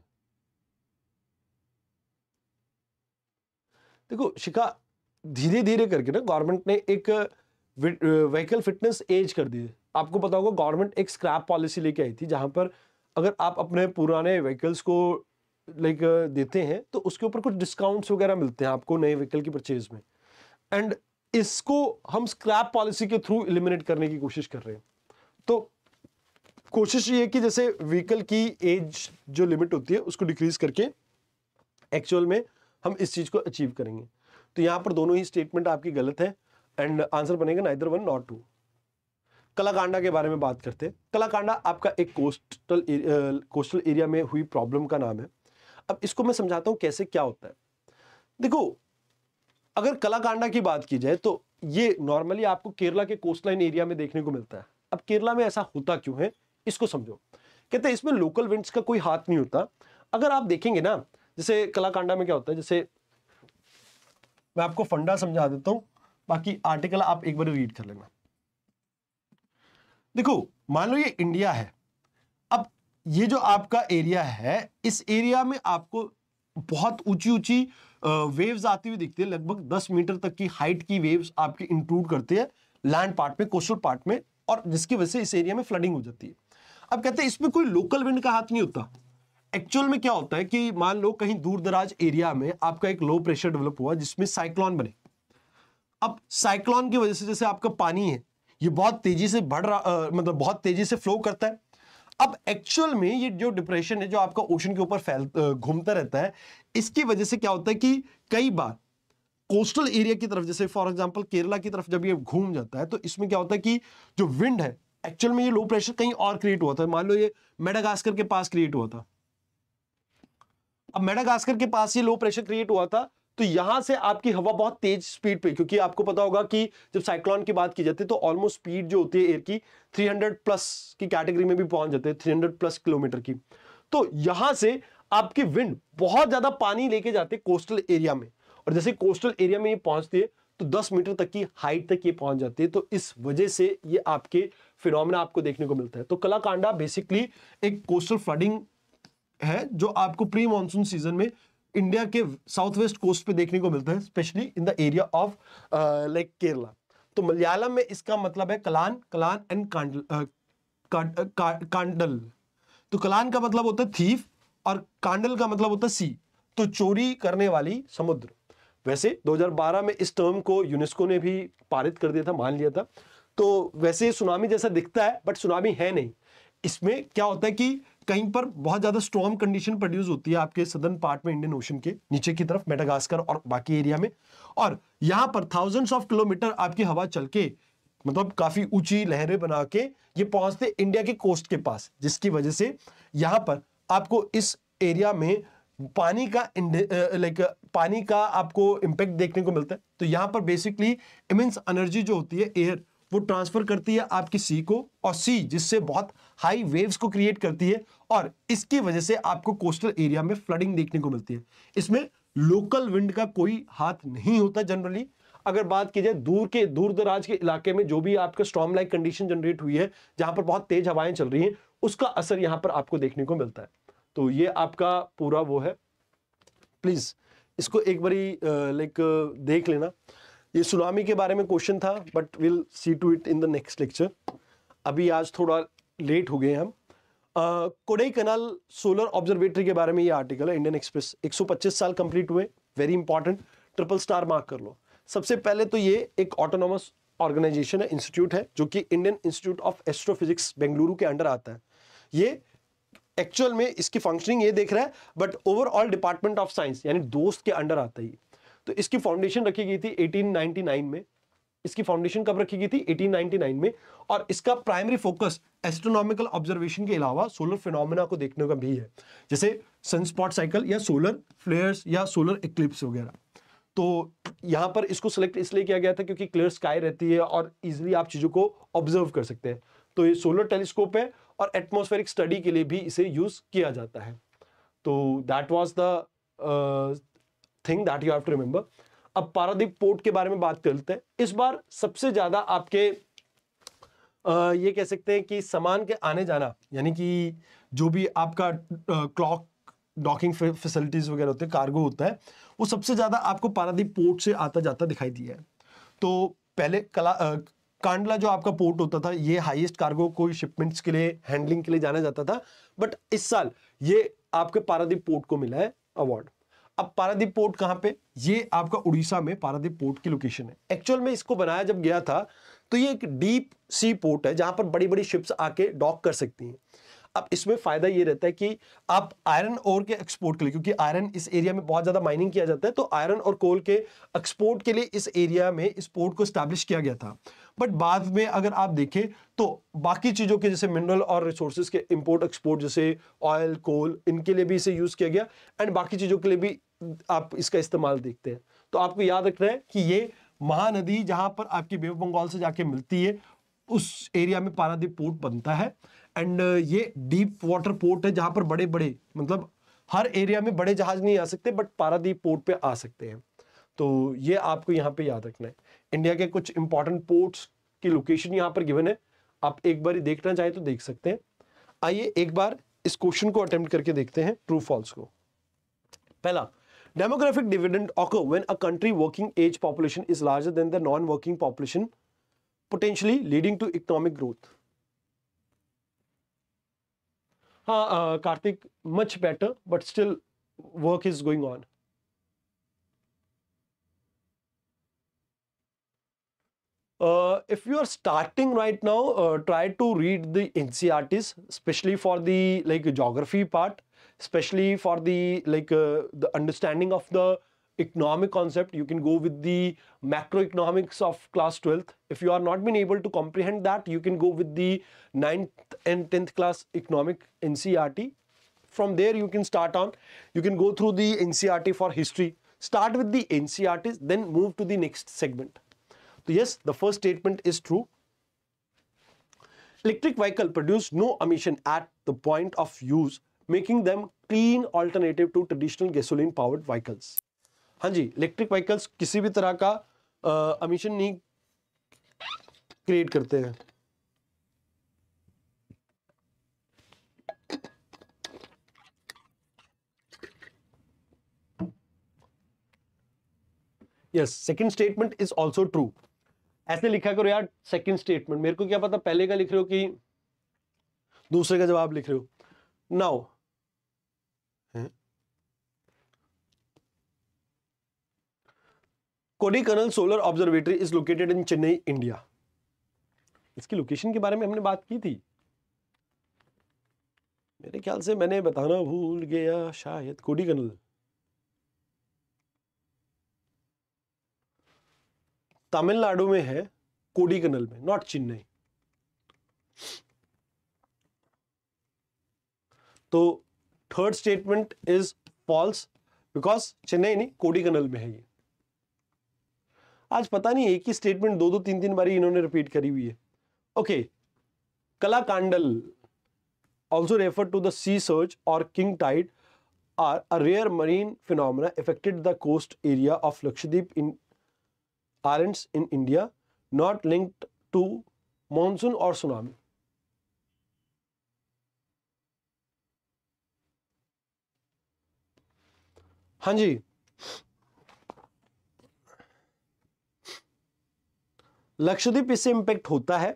देखो शिका धीरे धीरे करके ना गवर्नमेंट ने एक व्हीकल फिटनेस एज कर दी आपको पता होगा गवर्नमेंट एक स्क्रैप पॉलिसी लेके आई थी जहां पर अगर आप अपने पुराने व्हीकल्स को लाइक देते हैं तो उसके ऊपर कुछ डिस्काउंट्स वगैरह मिलते हैं आपको नए व्हीकल की परचेज में एंड इसको हम स्क्रैप पॉलिसी के थ्रू इलिमिनेट करने की कोशिश कर रहे हैं तो कोशिश ये कि जैसे व्हीकल की एज जो लिमिट होती है उसको डिक्रीज करके एक्चुअल में हम इस चीज़ को अचीव करेंगे तो यहाँ पर दोनों ही स्टेटमेंट आपकी गलत है एंड आंसर बनेगा ना इधर वन नॉट टू कलाकांडा के बारे में बात करते हैं कलाकांडा आपका एक कोस्टल एरिया, कोस्टल एरिया में हुई प्रॉब्लम का नाम है अब इसको मैं समझाता हूँ कैसे क्या होता है देखो अगर कलाकांडा की बात की जाए तो ये नॉर्मली आपको केरला के कोस्ट लाइन एरिया में देखने को मिलता है अब केरला में ऐसा होता क्यों है इसको समझो कहते हैं इसमें लोकल विंड्स का कोई हाथ नहीं होता अगर आप देखेंगे ना जैसे कलाकांडा में क्या होता है जैसे मैं आपको फंडा समझा देता हूं बाकी आर्टिकल आप एक बार रीड कर लेना देखो मान लो ये इंडिया है अब ये जो आपका एरिया है इस एरिया में आपको बहुत ऊंची ऊंची वेव्स आती हुई दिखती है लगभग 10 मीटर तक की हाइट की वेव्स आपकी इंक्लूड करते हैं लैंड पार्ट में कोस्टल पार्ट में और जिसकी वजह से इस एरिया में फ्लडिंग हो जाती है अब कहते हैं इसमें कोई लोकल विंड का हाथ नहीं होता एक्चुअल में क्या होता है कि मान लो कहीं दूर दराज एरिया में आपका एक लो प्रेशर डेवलप हुआ जिसमें साइक्लोन बने अब साइक्लोन की वजह से जैसे आपका पानी है ये बहुत तेजी से बढ़ रहा आ, मतलब बहुत तेजी से फ्लो करता है अब एक्चुअल में ये जो डिप्रेशन है जो आपका ओशन के ऊपर फैल घूमता रहता है इसकी वजह से क्या होता है कि कई बार कोस्टल एरिया की तरफ जैसे फॉर एग्जाम्पल केरला की तरफ जब ये घूम जाता है तो इसमें क्या होता है कि जो विंड है एक्चुअल में ये लो प्रेशर कहीं और क्रिएट हुआ था मान लो ये मेडागास्कर के पास क्रिएट हुआ था अब मेडागास्कर के पास ये लो प्रेशर क्रिएट हुआ था तो यहां से आपकी हवा बहुत तेज स्पीड पे क्योंकि आपको पता होगा कि जब साइक्लोन की बात की जाती है तो ऑलमोस्ट स्पीड जो होती है एयर की 300 प्लस की कैटेगरी में भी पहुंच जाते हैं 300 प्लस किलोमीटर की तो यहां से आपकी विंड बहुत ज्यादा पानी लेके जाते हैं कोस्टल एरिया में और जैसे कोस्टल एरिया में ये पहुंचती है तो दस मीटर तक की हाइट तक ये पहुंच जाती है तो इस वजह से ये आपके फिनोमिना आपको देखने को मिलता है तो कलाकांडा बेसिकली एक कोस्टल फ्लडिंग है जो आपको प्री मानसून सीजन में इंडिया के साउथ वेस्ट कोस्ट पे देखने को मिलता है specially in the area of like Kerala तो मलयालम में इसका मतलब है कलान कलान एंड uh, uh, कांडल तो कलान का मतलब होता है थीफ और कांडल का मतलब होता है सी तो चोरी करने वाली समुद्र वैसे 2012 में इस टर्म को यूनेस्को ने भी पारित कर दिया था मान लिया था तो वैसे सुनामी जैसा दिखता है बट सुनामी है नहीं इसमें क्या होता है कि कहीं पर बहुत ज़्यादा स्ट्रॉन्ग कंडीशन प्रोड्यूस होती है आपके सदर्न पार्ट में इंडियन ओशन के नीचे की तरफ मेटागास्कर और बाकी एरिया में और यहाँ पर थाउजेंड्स ऑफ किलोमीटर आपकी हवा चल के मतलब काफ़ी ऊंची लहरें बना के ये पहुंचते इंडिया के कोस्ट के पास जिसकी वजह से यहाँ पर आपको इस एरिया में पानी का लाइक पानी का आपको इम्पैक्ट देखने को मिलता है तो यहाँ पर बेसिकली इमेंस एनर्जी जो होती है एयर वो ट्रांसफर करती है आपकी सी को और सी जिससे बहुत हाई वेव्स को क्रिएट करती है और इसकी वजह से आपको कोस्टल एरिया में फ्लडिंग देखने को मिलती है इसमें लोकल विंड का कोई हाथ नहीं होता जनरली अगर बात की जाए दूर के दूर दराज के इलाके में जो भी आपका स्ट्रॉम लाइक कंडीशन जनरेट हुई है जहां पर बहुत तेज हवाएं चल रही हैं उसका असर यहां पर आपको देखने को मिलता है तो ये आपका पूरा वो है प्लीज़ इसको एक बारी लाइक देख लेना ये सुनामी के बारे में क्वेश्चन था but will see to it in the next lecture अभी आज थोड़ा लेट हो गए हम कोडई कनाल सोलर ऑब्जर्वेटरी के बारे में ये आर्टिकल है इंडियन एक्सप्रेस 125 साल कंप्लीट हुए very important triple star mark कर लो सबसे पहले तो ये एक ऑटोनोमस ऑर्गेनाइजेशन है इंस्टीट्यूट है जो कि Indian Institute of Astrophysics Bengaluru के अंडर आता है ये एक्चुअल में इसकी फंक्शनिंग ये देख रहा है but overall department of science यानी दोस्त के अंडर आता है ये तो इसकी फाउंडेशन रखी गई थी 1899 में इसकी फाउंडेशन कब रखी गई थी 1899 में और इसका प्राइमरी फोकस एस्ट्रोनॉमिकल ऑब्जर्वेशन के अलावा सोलर फिनोमेना को देखने का भी है जैसे सनस्पॉट साइकिल या सोलर फ्लेयर्स या सोलर इक्लिप्स वगैरह तो यहाँ पर इसको सिलेक्ट इसलिए किया गया था क्योंकि क्लियर स्काई रहती है और इजिली आप चीज़ों को ऑब्जर्व कर सकते हैं तो ये सोलर टेलीस्कोप है और एटमोस्फेरिक स्टडी के लिए भी इसे यूज़ किया जाता है तो that was the thing that you have to remember अब पारादीप पोर्ट के बारे में बात कर लेते हैं इस बार सबसे ज्यादा आपके आ, ये कह सकते हैं कि सामान के आने जाना यानी कि जो भी आपका क्लॉक डॉकिंग फैसिलिटीज वगैरह होते हैं कार्गो होता है वो सबसे ज़्यादा आपको पारादीप पोर्ट से आता जाता दिखाई दिया है तो पहले कला आ, कांडला जो आपका पोर्ट होता था ये हाईएस्ट कार्गो को शिपमेंट्स के लिए हैंडलिंग के लिए जाना जाता था बट इस साल ये आपके पारादीप पोर्ट को मिला है अवार्ड अब पारादीप पोर्ट कहाँ पे ये आपका उड़ीसा में पारादीप पोर्ट की लोकेशन है एक्चुअल में इसको बनाया जब गया था तो ये एक डीप सी पोर्ट है जहां पर बड़ी बड़ी शिप्स आके डॉक कर सकती हैं अब इसमें फ़ायदा ये रहता है कि आप आयरन और के एक्सपोर्ट के लिए क्योंकि आयरन इस एरिया में बहुत ज़्यादा माइनिंग किया जाता है तो आयरन और कोल के एक्सपोर्ट के लिए इस एरिया में इस पोर्ट को स्टैब्लिश किया गया था बट बाद में अगर आप देखें तो बाकी चीज़ों के जैसे मिनरल और रिसोर्सेज के इंपोर्ट एक्सपोर्ट जैसे ऑयल कोल इनके लिए भी इसे यूज़ किया गया एंड बाकी चीज़ों के लिए भी आप इसका इस्तेमाल देखते हैं तो आपको याद रखना है कि ये महानदी जहां पर आपकी बेव बंगाल से जाके मिलती है उस एरिया में पारादीप पोर्ट बनता है एंड ये डीप वाटर पोर्ट है जहां पर बड़े बड़े मतलब हर एरिया में बड़े जहाज नहीं आ सकते बट पारादीप पोर्ट पे आ सकते हैं तो ये आपको यहाँ पे याद रखना है इंडिया के कुछ इंपॉर्टेंट पोर्ट्स की लोकेशन यहाँ पर गिवन है आप एक बार देखना चाहें तो देख सकते हैं आइए एक बार इस क्वेश्चन को अटेम्प्ट करके देखते हैं ट्रू फॉल्स को पहला Demographic dividend occur when a country working age population is larger than the non-working population, potentially leading to economic growth. Uh, uh, Karthik, much better, but still work is going on. Uh, if you are starting right now, uh, try to read the NCRTs, especially for the like geography part especially for the like uh, the understanding of the economic concept you can go with the macroeconomics of class 12th if you are not been able to comprehend that you can go with the 9th and 10th class economic ncrt from there you can start on you can go through the ncrt for history start with the ncrts then move to the next segment so yes the first statement is true electric vehicle produce no emission at the point of use making them clean alternative to traditional gasoline powered vehicles हाँ जी electric vehicles किसी भी तरह का emission नहीं create करते हैं yes second statement is also true ऐसे लिखा करो यार सेकंड स्टेटमेंट मेरे को क्या पता पहले का लिख रहे हो कि दूसरे का जवाब लिख रहे हो now Kodaikanal solar observatory is located in Chennai India इसकी लोकेशन के बारे में हमने बात की थी मेरे ख्याल से मैंने बताना भूल गया शायद कोडिकनल तमिलनाडु में है कोडिकनल में नॉट चेन्नई तो third statement is false because Chennai नहीं कोडिकनल में है ये आज पता नहीं एक ही स्टेटमेंट दो दो तीन तीन बार इन्होंने रिपीट करी हुई है ओके कला कांडल also refer to the sea surge और king tide are a rare marine phenomena affected the coast area of Lakshadweep in आरेंट्स in India not linked to monsoon और सुनामी हाँ जी लक्षद्वीप इससे इंपैक्ट होता है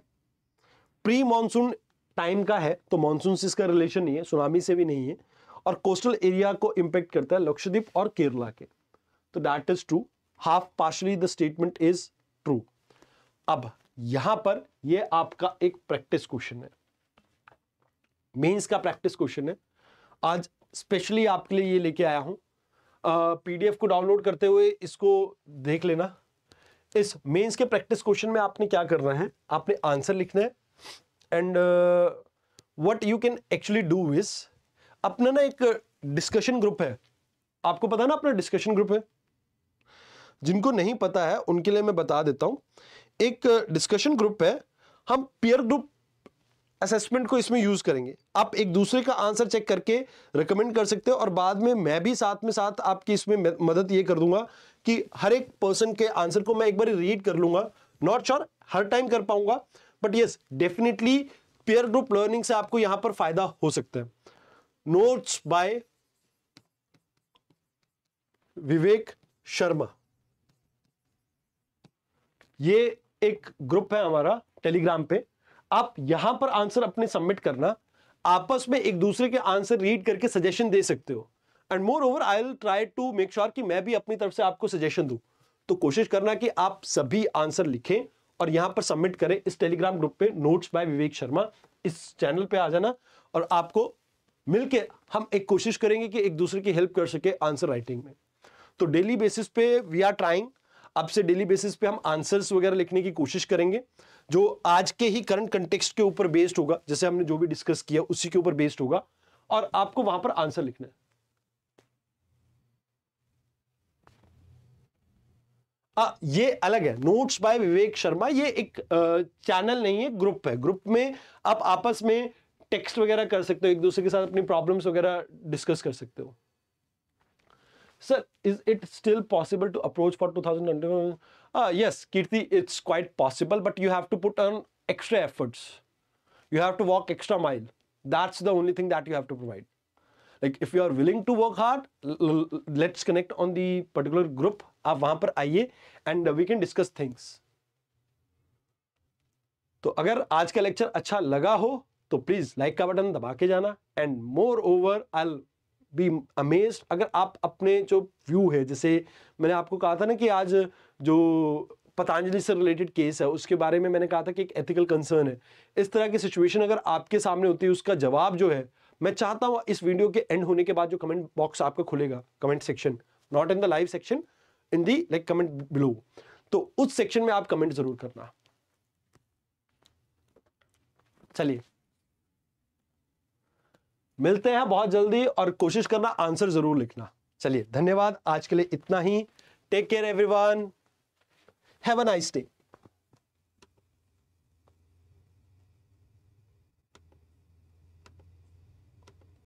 प्री मानसून टाइम का है तो मानसून से इसका रिलेशन नहीं है सुनामी से भी नहीं है और कोस्टल एरिया को इंपैक्ट करता है लक्षद्वीप और केरला के तो that is true half partially the statement is true अब यहां पर यह आपका एक प्रैक्टिस क्वेश्चन है मेंस का प्रैक्टिस क्वेश्चन है आज स्पेशली आपके लिए ये लेके आया हूं पीडीएफ को डाउनलोड करते हुए इसको देख लेना इस मेंस के प्रैक्टिस क्वेश्चन में आपने क्या करना है आपने आंसर लिखना है and what you can actually do is अपना ना एक डिस्कशन ग्रुप है आपको पता ना अपना डिस्कशन ग्रुप है जिनको नहीं पता है उनके लिए मैं बता देता हूं एक डिस्कशन uh, ग्रुप है हम पियर ग्रुप असेसमेंट को इसमें यूज करेंगे आप एक दूसरे का आंसर चेक करके रिकमेंड कर सकते हो और बाद में मैं भी साथ में साथ आपकी इसमें मदद ये कर दूंगा कि हर एक पर्सन के आंसर को मैं एक बार रीड कर लूंगा नॉट श्योर sure, हर टाइम कर पाऊंगा but yes definitely peer group learning से आपको यहां पर फायदा हो सकता है नोट्स बाय विवेक शर्मा ये एक ग्रुप है हमारा टेलीग्राम पे आप यहां पर आंसर अपने सबमिट करना आपस में एक दूसरे के आंसर रीड करके सजेशन दे सकते हो and moreover I will try to make sure कि मैं भी अपनी तरफ से आपको सजेशन दूँ तो कोशिश करना कि आप सभी आंसर लिखें और यहां पर सबमिट करें इस टेलीग्राम ग्रुप पे नोट्स बाय विवेक शर्मा इस चैनल पे आ जाना और आपको मिलके हम एक कोशिश करेंगे कि एक दूसरे की हेल्प कर सके आंसर राइटिंग में तो डेली बेसिस पे वी आर ट्राइंग अब से डेली बेसिस पे हम आंसर्स वगैरह लिखने की कोशिश करेंगे जो आज के ही करंट कंटेक्स्ट के ऊपर बेस्ड होगा जैसे हमने जो भी डिस्कस किया उसी के ऊपर बेस्ड होगा और आपको वहां पर आंसर लिखना है आ, हाँ, ये अलग है नोट्स बाय विवेक शर्मा ये एक चैनल नहीं है ग्रुप है ग्रुप में आप आपस में टेक्स्ट वगैरह कर सकते हो एक दूसरे के साथ अपनी प्रॉब्लम्स वगैरह डिस्कस कर सकते हो sir is it still possible to approach for two thousand yes Kirti it's quite possible but you have to put on extra efforts you have to walk extra mile that's the only thing that you have to provide like if you are willing to work hard let's connect on the particular group आप वहां पर आइए and we can discuss things तो अगर आज का lecture अच्छा लगा हो तो प्लीज़ लाइक का बटन दबा के जाना and moreover I be amaze अगर आप अपने जो व्यू है जैसे मैंने आपको कहा था ना कि आज जो पतंजलि से रिलेटेड केस है उसके बारे में मैंने कहा था कि एक एथिकल कंसर्न है इस तरह की सिचुएशन अगर आपके सामने होती है उसका जवाब जो है मैं चाहता हूं इस वीडियो के एंड होने के बाद जो कमेंट बॉक्स आपका खुलेगा comment section not in the live section in the like comment below तो उस सेक्शन में आप कमेंट जरूर करना चलिए मिलते हैं बहुत जल्दी और कोशिश करना आंसर जरूर लिखना चलिए धन्यवाद आज के लिए इतना ही take care everyone have a nice day